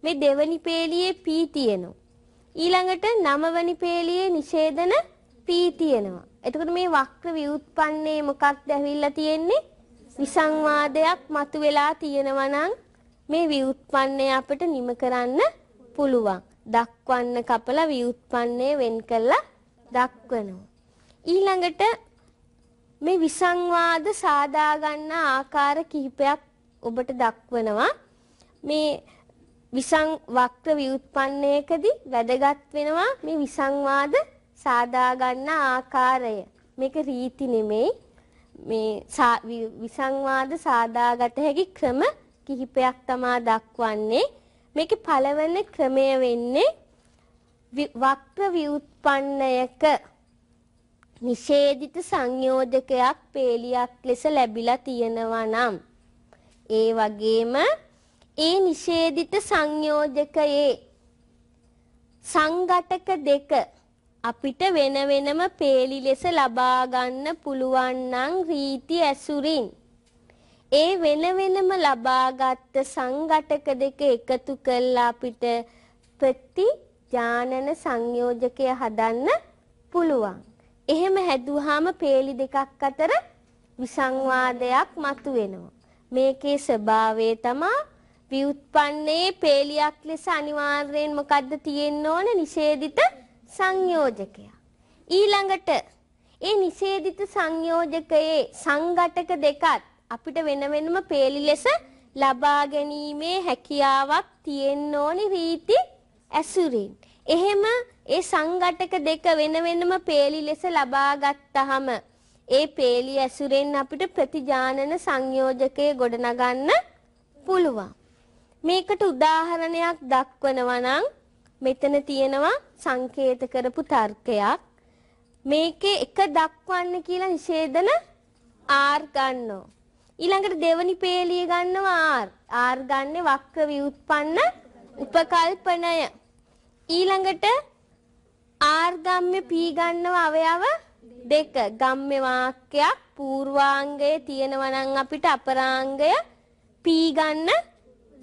මේ දෙවනි පේළියේ P තියෙනවා. ඊළඟට නවවනි පේළියේ නිෂේධන P තියෙනවා. එතකොට මේ වක්‍ර ව්‍යුත්පන්නේ මොකක්ද ඇවිල්ලා තියෙන්නේ? විසංවාදයක් මතුවලා තියෙනවා නම් මේ ව්‍යුත්පන්නේ අපිට නිම කරන්න පුළුවන්. දක්වන්න කපලා ව්‍යුත්පන්නේ වෙන් කළා දක්වනවා. ඊළඟට මේ විසංවාද සාදා ගන්න ආකාර කිහිපයක් ඔබට දක්වනවා. මේ විසං වක්‍ර ව්‍යුත්පන්නයකදී වැදගත් වෙනවා මේ විසංවාද සාදා ගන්න ආකාරය. මේක රීති නෙමෙයි. මේ විසංවාද සාදාගත හැකි ක්‍රම කිහිපයක් තමා දක්වන්නේ. මේකේ පළවෙනි ක්‍රමය වෙන්නේ වක්‍ර ව්‍යුත්පන්නයක නිෂේධිත සංයෝජකයක් පේලියක් ලෙස ලැබිලා තියෙනවා නම් ඒ වගේම ඒ නිෂේධිත සංයෝජකයේ සංඝටක දෙක අපිට වෙන වෙනම පේලි ලෙස ලබා ගන්න පුළුවන් නම් රීති ඇසුරින් ඒ වෙන වෙනම ලබාගත් සංඝටක දෙක එකතු කළා අපිට ප්‍රතිජානන සංයෝජකය හදන්න පුළුවන්. එහෙම හැදුවාම peeli දෙකක් අතර විසංවාදයක් මතුවෙනවා. මේකේ ස්වභාවය තමයි ව්‍යුත්පන්නයේ peeliයක් ලෙස අනිවාර්යෙන් මොකද්ද තියෙන්න ඕන? නිෂේධිත සංයෝජකය. ඊළඟට ඒ නිෂේධිත සංයෝජකයේ සංඝටක දෙකත් අපිට වෙන වෙනම පේලි ලෙස ලබා ගැනීමේ හැකියාවක් තියෙන්න ඕනි රීති ඇසුරින්. එහෙම ඒ සංඝටක දෙක වෙන වෙනම පේලි ලෙස ලබා ගත්තහම ඒ පේලි ඇසුරෙන් අපිට ප්‍රතිජානන සංයෝජකය ගොඩනගන්න පුළුවන්. මේකට උදාහරණයක් දක්වනවා නම් මෙතන තියෙනවා සංකේත කරපු තර්කයක්. මේකේ එක දක්වන්න කියලා නිෂේධන ආර් ගන්නවා. ඊළඟට දෙවනි පේලිය ගන්නවා R. R ගන්නේ වක්ක ව්‍යුත්පන්න උපකල්පනය. ඊළඟට R ගම්ම්‍ය P ගන්නවා අවයව දෙක. ගම්ම්‍ය වාක්‍යයක් පූර්වාංගයේ තියෙනවා නම් අපිට අපරාංගය P ගන්න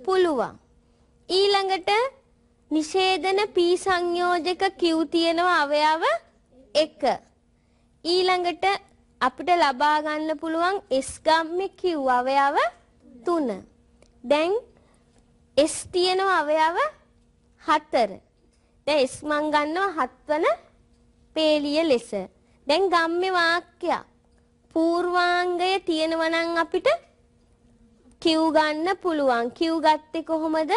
පුළුවන්. ඊළඟට නිෂේධන P සංයෝජක Q තියෙනවා අවයව එක. ඊළඟට අපිට ලබා ගන්න පුළුවන් S ගම්මේ Q අවයව 3. දැන් S තියෙන අවයව 4. දැන් S මං ගන්නවා 7 වන පේලිය ලෙස. දැන් ගම්මේ වාක්‍යයක්. පූර්වාංගය තියෙනවා නම් අපිට Q ගන්න පුළුවන්. Q ගත්තේ කොහොමද?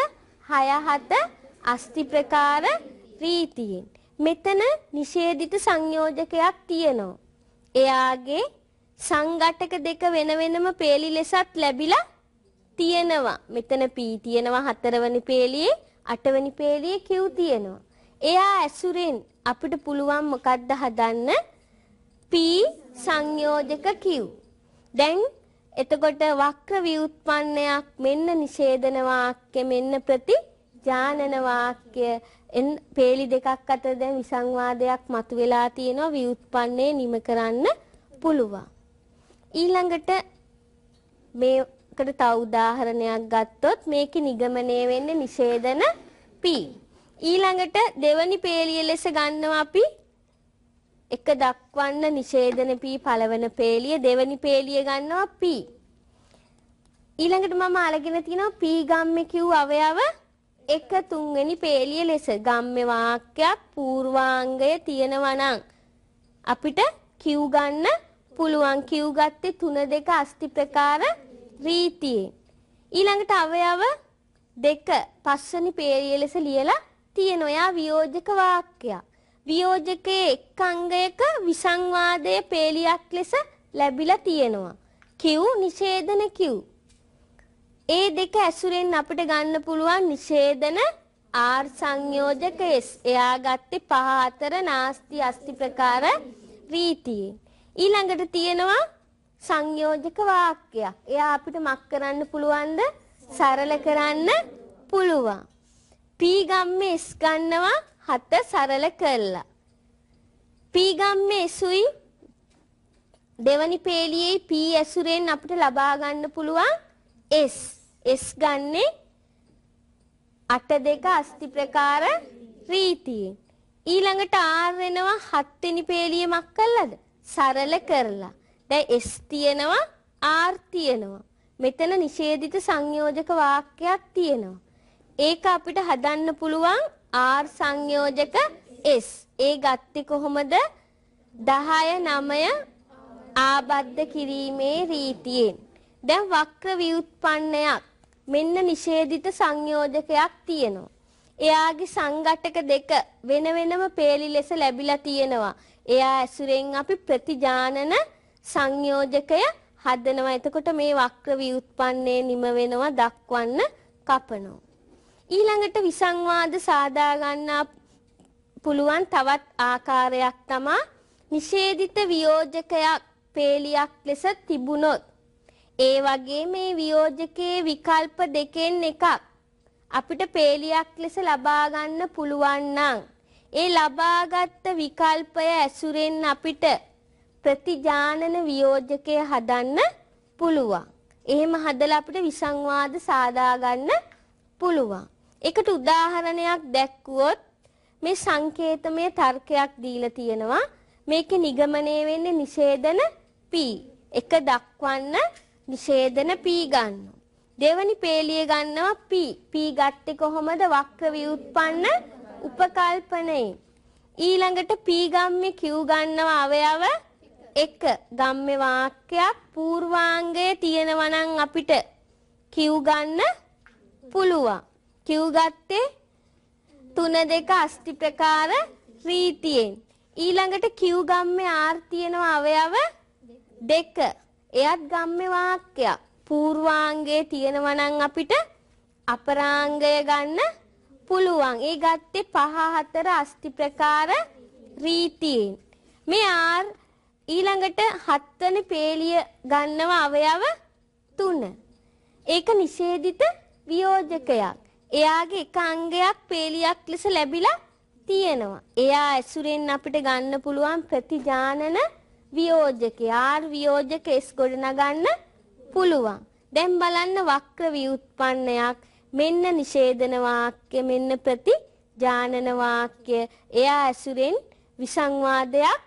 6 7 අස්ති ප්‍රකාර රීතියෙන්. මෙතන නිෂේධිත සංයෝජකයක් තියෙනවා. එයාගේ සංඝටක දෙක වෙන වෙනම peeli ලෙසත් ලැබිලා තියෙනවා. මෙතන P තියෙනවා හතරවෙනි peeliයේ අටවෙනි peeliයේ Q තියෙනවා. එයා ඇසුරෙන් අපිට පුළුවන් මොකද්ද හදන්න? P සංයෝජක Q. දැන් එතකොට වක්‍ර ව්‍යුත්පන්නයක් මෙන්න නිෂේධන වාක්‍ය මෙන්න ප්‍රති ජානන වාක්‍ය එන් peeli දෙකක් අතර දැන් විසංවාදයක් මතුවලා තියෙනවා ව්‍යුත්පන්නේ නිම කරන්න පුළුවන්. ඊළඟට මේකට තව උදාහරණයක් ගත්තොත් මේකේ නිගමනය වෙන්නේ නිෂේධන p. ඊළඟට දෙවනි peeliය ලෙස ගන්නවා අපි එක දක්වන්න නිෂේධන p පළවෙන peeliය දෙවනි peeliය ගන්නවා p. ඊළඟට මම අලගෙන තිනවා p ගම්මේ කිව් අවයව එක තුන්වෙනි පේලිය ලෙස ගම්ම වාක්‍යයක් පූර්වාංගය තියෙනවා නම් අපිට කිව් ගන්න පුළුවන් කිව් ගත්තේ 3 2 අස්ති ප්‍රකාර රීතියේ ඊළඟට අවයව දෙක පස්වෙනි පේලිය ලෙස ලියලා තියෙන ඔයා වියෝජක වාක්‍යයක් වියෝජකයේ එක් අංගයක විසංවාදයේ පේලියක් ලෙස ලැබිලා තියෙනවා කිව් නිෂේධන කිව් ඒ දෙක ඇසුරෙන් අපිට ගන්න පුළුවන් නිෂේධන ආර් සංයෝජක S. එයා ගත්තේ පහ අතර නාස්ති අස්ති ප්‍රකාර රීතියේ. ඊළඟට තියෙනවා සංයෝජක වාක්‍යයක්. එයා අපිට මක් කරන්න පුළුවන්ද? සරල කරන්න පුළුවන්. P ගම්මේ S ගන්නවා හත සරල කළා. P ගම්මේ සුයි දෙවනි පේලියේ P ඇසුරෙන් අපිට ලබා ගන්න පුළුවන් S. S ගන්නේ අට දෙක අස්ති ප්‍රකාර රීතියෙන්. ඊළඟට R වෙනවා හත් වෙනි පේලියමක් කළාද? සරල කරලා. දැන් S තියෙනවා R තියෙනවා. මෙතන නිෂේධිත සංයෝජක වාක්‍යයක් තියෙනවා. ඒක අපිට හදන්න පුළුවන් R සංයෝජක S. ඒ ගත්තේ කොහොමද? 10 9 ආබද්ධ කිරීමේ රීතියෙන්. දැන් වක්‍ර ව්‍යුත්පන්නයක් මෙන්න නිෂේධිත සංයෝජකයක් තියෙනවා. එයාගේ සංඝටක දෙක වෙන වෙනම peeli ලෙස ලැබිලා තියෙනවා. එයා ඇසුරෙන් අපි ප්‍රතිජානන සංයෝජකය හදනවා. එතකොට මේ වක්‍ර ව්‍යුත්පන්නේ නිම වෙනවා දක්වන්න කපනවා. ඊළඟට විසංවාද සාදා ගන්න පුළුවන් තවත් ආකාරයක් තමයි නිෂේධිත වියෝජකයක් peeliක් ලෙස තිබුණොත් ඒ වගේ මේ වියෝජකයේ විකල්ප දෙකෙන් එකක් අපිට පේලියක් ලෙස ලබා ගන්න පුළුවන් නම් ඒ ලබාගත් විකල්පය ඇසුරෙන් අපිට ප්‍රතිජානන වියෝජකය හදන්න පුළුවන්. එහෙම හදලා අපිට විසංවාද සාදා ගන්න පුළුවන්. ඒකට උදාහරණයක් දැක්වුවොත් මේ සංකේතමය තර්කයක් දීලා තියෙනවා. මේකේ නිගමනය වෙන්නේ නිෂේධන P එක දක්වන්න නිෂේධන පී ගන්නවා. දෙවනි පේලිය ගන්නවා පී. පී ගත්තේ කොහොමද? වක්ක ව්‍යුත්පන්න උපකල්පනයේ. ඊළඟට පී ගම්මේ කිව් ගන්නවා අවයව එක. ගම්මේ වාක්‍යයක් පූර්වාංගයේ තියෙනවා නම් අපිට කිව් ගන්න පුළුවන්. කිව් ගත්තේ තුන දෙක අස්ති ප්‍රකාර රීතියෙන්. ඊළඟට කිව් ගම්මේ ආර් තියෙනවා අවයව දෙක. එයත් ගම්ම වාක්‍යයක්. පූර්වාංගයේ තියෙනවා නම් අපිට අපරාංගය ගන්න පුළුවන්. ඒ ගත්තේ පහ හතර අස්ති ප්‍රකාර රීතියෙන්. මේ ආර් ඊළඟට හත්වන පේලිය ගන්නව අවයව තුන. ඒක නිෂේධිත වියෝජකයක්. එයාගේ එක අංගයක් පේලියක් ලෙස ලැබිලා තියෙනවා. එයා ඇසුරෙන් අපිට ගන්න පුළුවන් ප්‍රතිජානන වියෝජක R වියෝජක S ගොඩනගන්න පුළුවන්. දැන් බලන්න වක්‍ර ව්‍යුත්පන්නයක් මෙන්න නිෂේධන වාක්‍ය මෙන්න ප්‍රතිජානන වාක්‍ය එයා ඇසුරෙන් විසංවාදයක්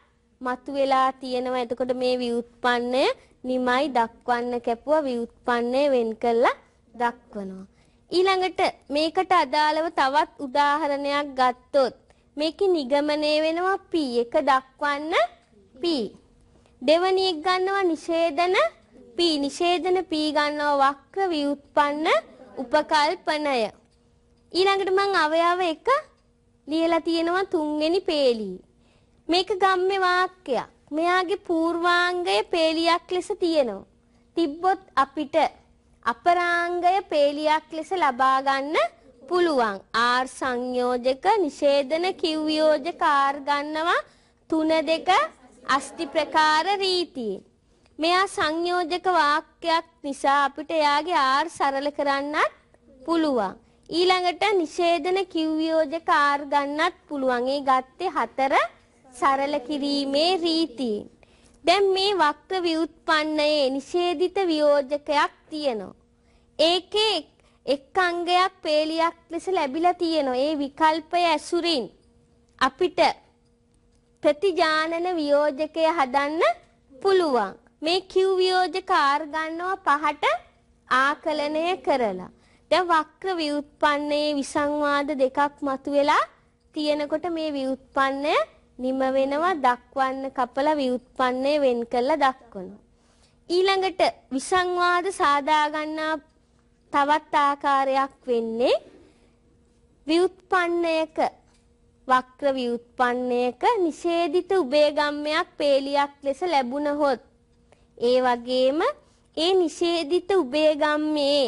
මතුවලා තියෙනවා. එතකොට මේ ව්‍යුත්පන්නය නිමයි දක්වන්න කැපුවා ව්‍යුත්පන්නය වෙන් කළා දක්වනවා. ඊළඟට මේකට අදාළව තවත් උදාහරණයක් ගත්තොත් මේකේ නිගමනය වෙනවා p එක දක්වන්න p දෙවනි එක ගන්නවා නිෂේධන P නිෂේධන P ගන්නවා වක්‍ර ව්‍යුත්පන්න උපකල්පනය ඊළඟට මම අවයව එක ලියලා තියෙනවා තුන්වෙනි පේළිය මේක ගම්මේ වාක්‍යයක් මෙයාගේ පූර්වාංගය පේළියක් ලෙස තියෙනවා තිබ්බොත් අපිට අපරාංගය පේළියක් ලෙස ලබා ගන්න පුළුවන් R සංයෝජක නිෂේධන කිව්වියෝජක R ගන්නවා 3 2 අස්ති ප්‍රකාර රීතියෙන්. මෙයා සංයෝජක වාක්‍යයක් නිසා අපිට එයාගේ ආර් සරල කරන්නත් පුළුවන්. ඊළඟට නිෂේධන කිව්යෝජක ආර් ගන්නත් පුළුවන්. ඒ ගත්තේ හතර සරල කිරීමේ රීතියෙන්. දැන් මේ වක්‍ර ව්‍යුත්පන්නයේ නිෂේධිත වියෝජකයක් තියෙනවා. ඒකේ එක් අංගයක් පේලියක් ලෙස ලැබිලා තියෙනවා. ඒ විකල්පය ඇසුරින් අපිට ප්‍රතිජානන වියෝජකය හදන්න පුළුවන්. මේ Q වියෝජක R ගන්නවා පහට ආකලනය කරලා. දැන් වක්‍ර ව්‍යුත්පන්නයේ විසංවාද දෙකක් මතුවලා තියෙනකොට මේ ව්‍යුත්පන්නය නිම වෙනවා දක්වන්න කපලා ව්‍යුත්පන්නය වෙන් කරලා දක්වනවා. ඊළඟට විසංවාද සාදා ගන්නා තවත් ආකාරයක් වෙන්නේ ව්‍යුත්පන්නයක වක්‍ර ව්‍යුත්පන්නයක නිෂේධිත උභයගම්මයක් පේලියක් ලෙස ලැබුණහොත් ඒ වගේම ඒ නිෂේධිත උභයගම්මේ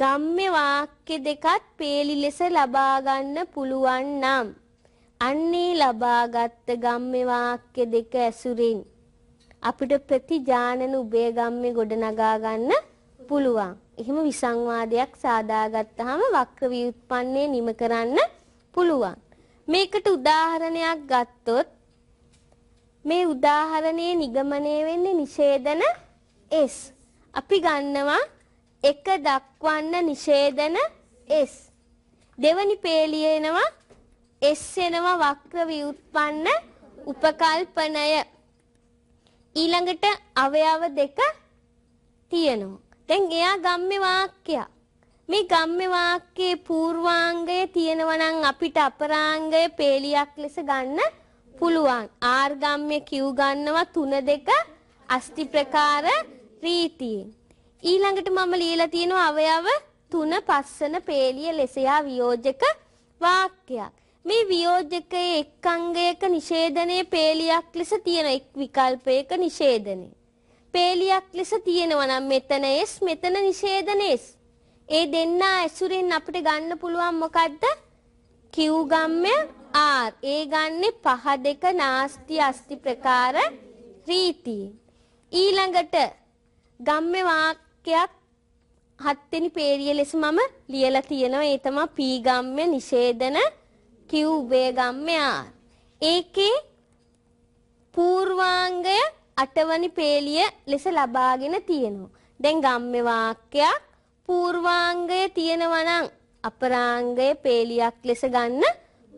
ගම්ම්‍ය වාක්‍ය දෙකත් පේලි ලෙස ලබා ගන්න පුළුවන් නම් අන්නේ ලබාගත් ගම්ම්‍ය වාක්‍ය දෙක ඇසුරින් අපිට ප්‍රතිජානන උභයගම්මේ ගොඩනගා ගන්න පුළුවන්. එහෙම විසංවාදයක් සාදාගත්තාම වක්‍ර ව්‍යුත්පන්නේ නිම කරන්න පුළුවන්. මේකට උදාහරණයක් ගත්තොත් මේ උදාහරණයේ නිගමනය වෙන්නේ නිෂේධන S. අපි ගන්නවා එක දක්වන්න නිෂේධන S. දෙවනි පේලිය එනවා S එනවා වක්‍ර ව්‍යුත්පන්න උපකල්පනය. ඊළඟට අවයව දෙක තියෙනවා. දැන් එයා ගම්මේ වාක්‍යයක්. මේ ගම්ම වාක්‍යයේ පූර්වාංගය තියෙනවා නම් අපිට අපරාංගය පේලියක් ලෙස ගන්න පුළුවන්. ආර් ගම්ම්‍ය කිව් ගන්නවා 3 2 අස්ති ප්‍රකාර රීතියෙන්. ඊළඟට මම ලියලා තියෙනවා අවයව 3 පස්සන පේලිය ලෙස වියෝජක වාක්‍යයක්. මේ වියෝජකයේ එක් අංගයක නිෂේධනයේ පේලියක් ලෙස තියෙන එක් විකල්පයක නිෂේධනය. පේලියක් ලෙස තියෙනවා නම් මෙතන S මෙතන නිෂේධන S ඒ දෙන්නා ඇසුරෙන් අපිට ගන්න පුළුවන් මොකද්ද? කිව් ගම්ම්‍ය R. ඒ ගන්නේ පහ දෙක නාස්ති අස්ති ප්‍රකාර රීති. ඊළඟට ගම්ම්‍ය වාක්‍යයක් හත්වෙනි පේරිය ලෙස මම ලියලා තියෙනවා. ඒ තමයි පී ගම්ම්‍ය නිෂේධන කිව් වේ ගම්ම්‍ය R. ඒකේ පූර්වාංගය අටවනි පේලිය ලෙස ලබාගෙන තියෙනවා. දැන් ගම්ම්‍ය වාක්‍යයක් පූර්වාංගය තියෙනවා නම් අපරාංගය පේලියක් ලෙස ගන්න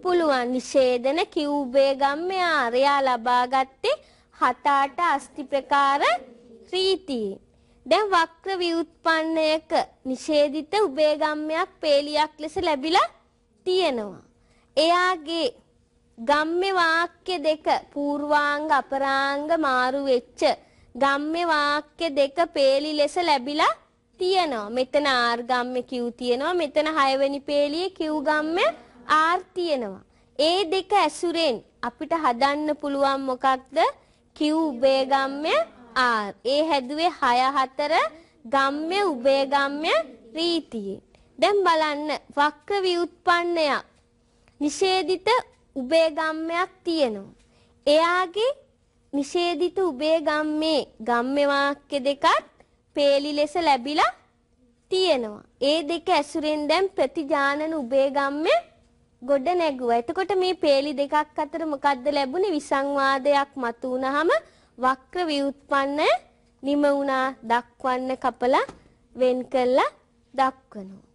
පුළුවන්. නිෂේධන කිව්බේ ගම්මේ ආර්යා ලබාගත්තේ හත අට අස්ති ප්‍රකාර රීතියි. දැන් වක්‍ර ව්‍යුත්පන්නයක නිෂේධිත උභයගම්මයක් පේලියක් ලෙස ලැබිලා තියෙනවා. එයාගේ ගම්ම්‍ය වාක්‍ය දෙක පූර්වාංග අපරාංග මාරු වෙච්ච ගම්ම්‍ය වාක්‍ය දෙක පේලි ලෙස ලැබිලා තියෙනවා. මෙතන R ගම්මේ Q තියෙනවා. මෙතන 6 වෙනි පේළියේ Q ගම්මේ R තියෙනවා. ඒ දෙක ඇසුරෙන් අපිට හදන්න පුළුවන් මොකක්ද? Q උබේ ගම්මේ R. ඒ හැදුවේ 6 4 ගම්මේ උබේ ගම්මේ රීතියේ. දැන් බලන්න වක්‍ර ව්‍යුත්පන්නයක් නිෂේධිත උබේ ගම්මයක් තියෙනවා. එයාගේ නිෂේධිත උබේ ගම්මේ ගම්මේ වාක්‍ය දෙකත් පේලි ලෙස ලැබිලා තියෙනවා. ඒ දෙක ඇසුරෙන් දැන් ප්‍රතිජානන උභයගම්ම ගොඩ නැගුවා. එතකොට මේ පේලි දෙකක් අතර මොකද්ද ලැබුණේ? විසංවාදයක් මතු වුනහම වක්‍ර ව්‍යුත්පන්න නිම වුණා දක්වන්න කපලා වෙන් කළා දක්වනවා.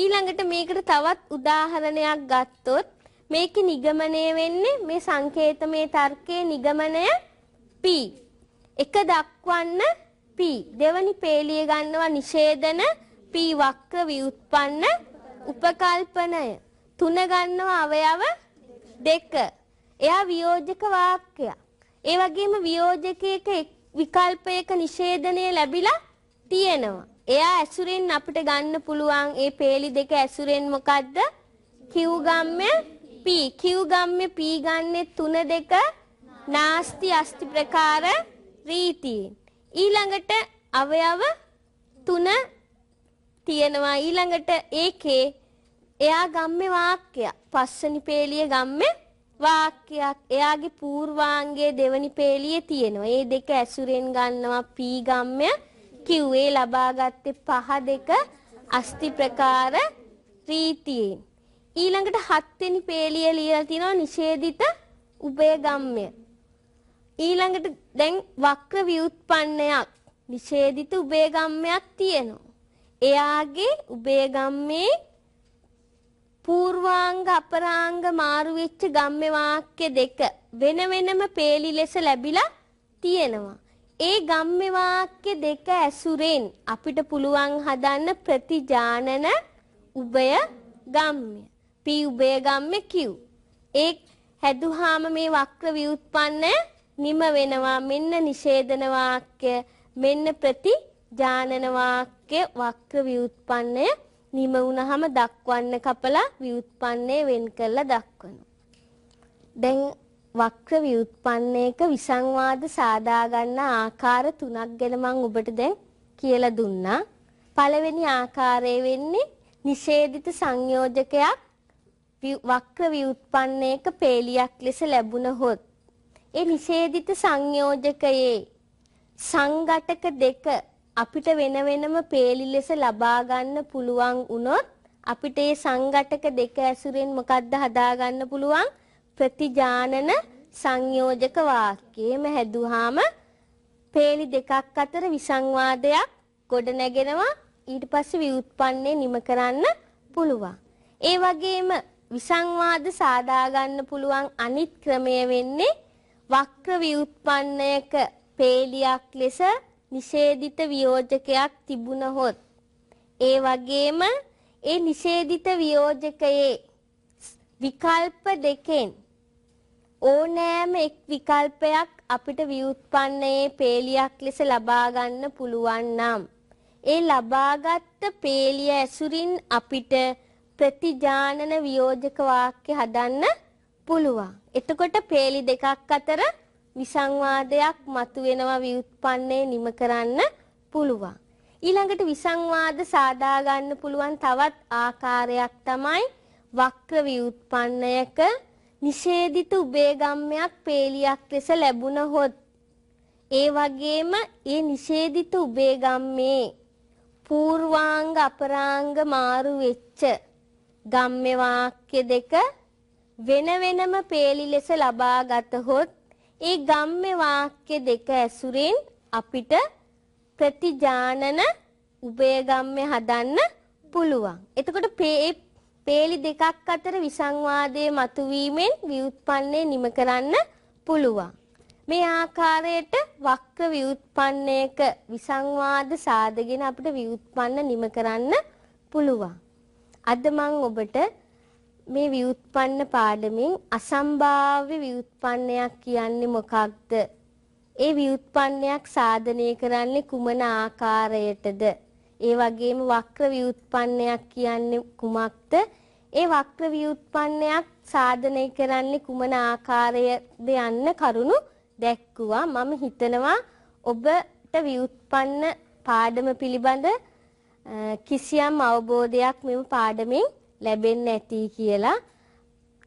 ඊළඟට මේකට තවත් උදාහරණයක් ගත්තොත් මේකේ නිගමනය වෙන්නේ මේ සංකේතමේ තර්කයේ නිගමනය P එක දක්වන්න P දෙවනි පේලිය ගන්නවා නිෂේධන P වක්ක ව්‍යුත්පන්න උපකල්පනය තුන ගන්නවා අවයව දෙක එයා වියෝජක වාක්‍යයක් ඒ වගේම වියෝජකයක විකල්පයක නිෂේධනය ලැබිලා තියෙනවා එයා ඇසුරෙන් අපිට ගන්න පුළුවන් ඒ පේලි දෙක ඇසුරෙන් මොකද්ද කිව්ගම්ම්‍ය P කිව්ගම්ම්‍ය P ගන්නෙ තුන දෙක නාස්ති අස්ති ප්‍රකාර රීතියෙන් ඊළඟට අවයව තුන තියෙනවා ඊළඟට ඒකේ එයා ගම්මේ වාක්‍යයක් පස්සනි පේලිය ගම්මේ වාක්‍යයක් එයාගේ පූර්වාංගයේ දෙවනි පේලිය තියෙනවා. මේ දෙක ඇසුරෙන් ගන්නවා පී ගම්මය කිව්වේ ලබාගත්තේ පහ දෙක අස්ති ප්‍රකාර රීතියෙන්. ඊළඟට හත්වෙනි පේලිය ලියලා තිනවා නිෂේධිත උපය ගම්මය. ඊළඟට දැන් වක්‍ර ව්‍යුත්පන්නයක් නිෂේධිත උභයගම්මයක් තියෙනවා. එයාගේ උභයගම්මේ පූර්වාංග අපරාංග මාරු වෙච්ච ගම්මේ වාක්‍ය දෙක වෙන වෙනම peeli ලෙස ලැබිලා තියෙනවා. ඒ ගම්මේ වාක්‍ය දෙක ඇසුරෙන් අපිට පුළුවන් හදන්න ප්‍රතිජානන උභය ගම්ම්‍ය. p උභය ගම්ම්‍ය q. ඒ හැදුවාම මේ වක්‍ර ව්‍යුත්පන්නය නිම වෙනවා මෙන්න නිෂේධන වාක්‍ය මෙන්න ප්‍රතිජානන වාක්‍ය වක්‍ර ව්‍යුත්පන්නය නිම වුණාම දක්වන්න කපලා ව්‍යුත්පන්නේ වෙන් කරලා දක්වනවා. දැන් වක්‍ර ව්‍යුත්පන්නයක විසංවාද සාදා ගන්න ආකාර තුනක් ගැන මම ඔබට දැන් කියලා දුන්නා. පළවෙනි ආකාරය වෙන්නේ නිෂේධිත සංයෝජකයක් වක්‍ර ව්‍යුත්පන්නයක පේලියක් ලෙස ලැබුණ හොත් ඒ නිෂේධිත සංයෝජකයේ සංඝටක දෙක අපිට වෙන වෙනම peeli ලෙස ලබා ගන්න පුළුවන් වුණොත් අපිට මේ සංඝටක දෙක ඇසුරෙන් මොකද්ද හදා ගන්න පුළුවන් ප්‍රතිජානන සංයෝජක වාක්‍යයම හැදුවාම peeli දෙකක් අතර විසංවාදයක් ගොඩනැගෙනවා ඊට පස්සේ ව්‍යුත්පන්නේ නිම කරන්න පුළුවන් ඒ වගේම විසංවාද සාදා ගන්න පුළුවන් අනිත් ක්‍රමය වෙන්නේ වක්‍ර ව්‍යුත්පන්නයක පේලියක් ලෙස නිෂේධිත වියෝජකයක් තිබුණහොත් ඒ වගේම ඒ නිෂේධිත වියෝජකයේ විකල්ප දෙකෙන් ඕනෑම එක් විකල්පයක් අපිට ව්‍යුත්පන්නයේ පේලියක් ලෙස ලබා ගන්න පුළුවන් නම් ඒ ලබාගත් පේලිය ඇසුරින් අපිට ප්‍රතිජානන වියෝජක වාක්‍ය හදන්න පුළුවන්. එතකොට පේලි දෙකක් අතර විසංවාදයක් මතුවෙනවා ව්‍යුත්පන්නේ නිම කරන්න පුළුවන්. ඊළඟට විසංවාද සාදා ගන්න පුළුවන් තවත් ආකාරයක් තමයි වක්‍ර ව්‍යුත්පන්නයක නිෂේධිත උභයගම්මයක් පේලියක් ලෙස ලැබුණහොත් ඒ වගේම ඒ නිෂේධිත උභයගම්මේ పూర్වාංග අපරාංග මාරු වෙච්ච ගම්ම්‍ය වාක්‍ය දෙක වෙන වෙනම පේලි ලෙස ලබා ගතහොත් ඒ ගම්ම වාක්‍ය දෙක ඇසුරින් අපිට ප්‍රතිජානන උභයගම්ම හදන්න පුළුවන්. එතකොට පේලි දෙකක් අතර විසංවාදයේ මතුවීමෙන් ව්‍යුත්පන්නේ නිම කරන්න පුළුවන්. මේ ආකාරයට වක්‍ර ව්‍යුත්පන්නයක විසංවාද සාදගෙන අපිට ව්‍යුත්පන්න නිම කරන්න පුළුවන්. අද මම ඔබට මේ ව්‍යුත්පන්න පාඩමින් අසම්භාව්‍ය ව්‍යුත්පන්නයක් කියන්නේ මොකක්ද? ඒ ව්‍යුත්පන්නයක් සාධනය කරන්නේ කුමන ආකාරයටද? ඒ වගේම වක්‍ර ව්‍යුත්පන්නයක් කියන්නේ කුමක්ද? ඒ වක්‍ර ව්‍යුත්පන්නයක් සාධනය කරන්නේ කුමන ආකාරයද යන්න කරුණු දැක්කුවා. මම හිතනවා ඔබට ව්‍යුත්පන්න පාඩම පිළිබඳ කිසියම් අවබෝධයක් මෙම පාඩමෙන් ලැබෙන්න ඇති කියලා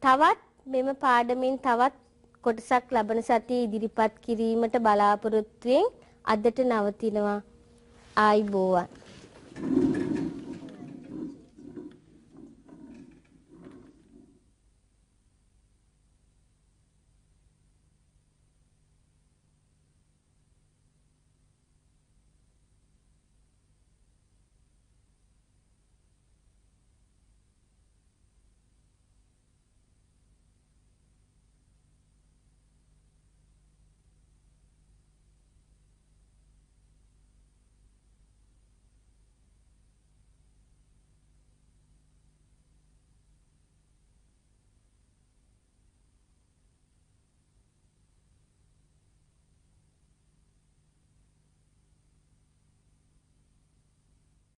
තවත් මෙම පාඩමින් තවත් කොටසක් ලබන සතියේ ඉදිරිපත් කිරීමට බලාපොරොත්තුෙන් අදට නවතිනවා ආයිබෝවන් Thank you.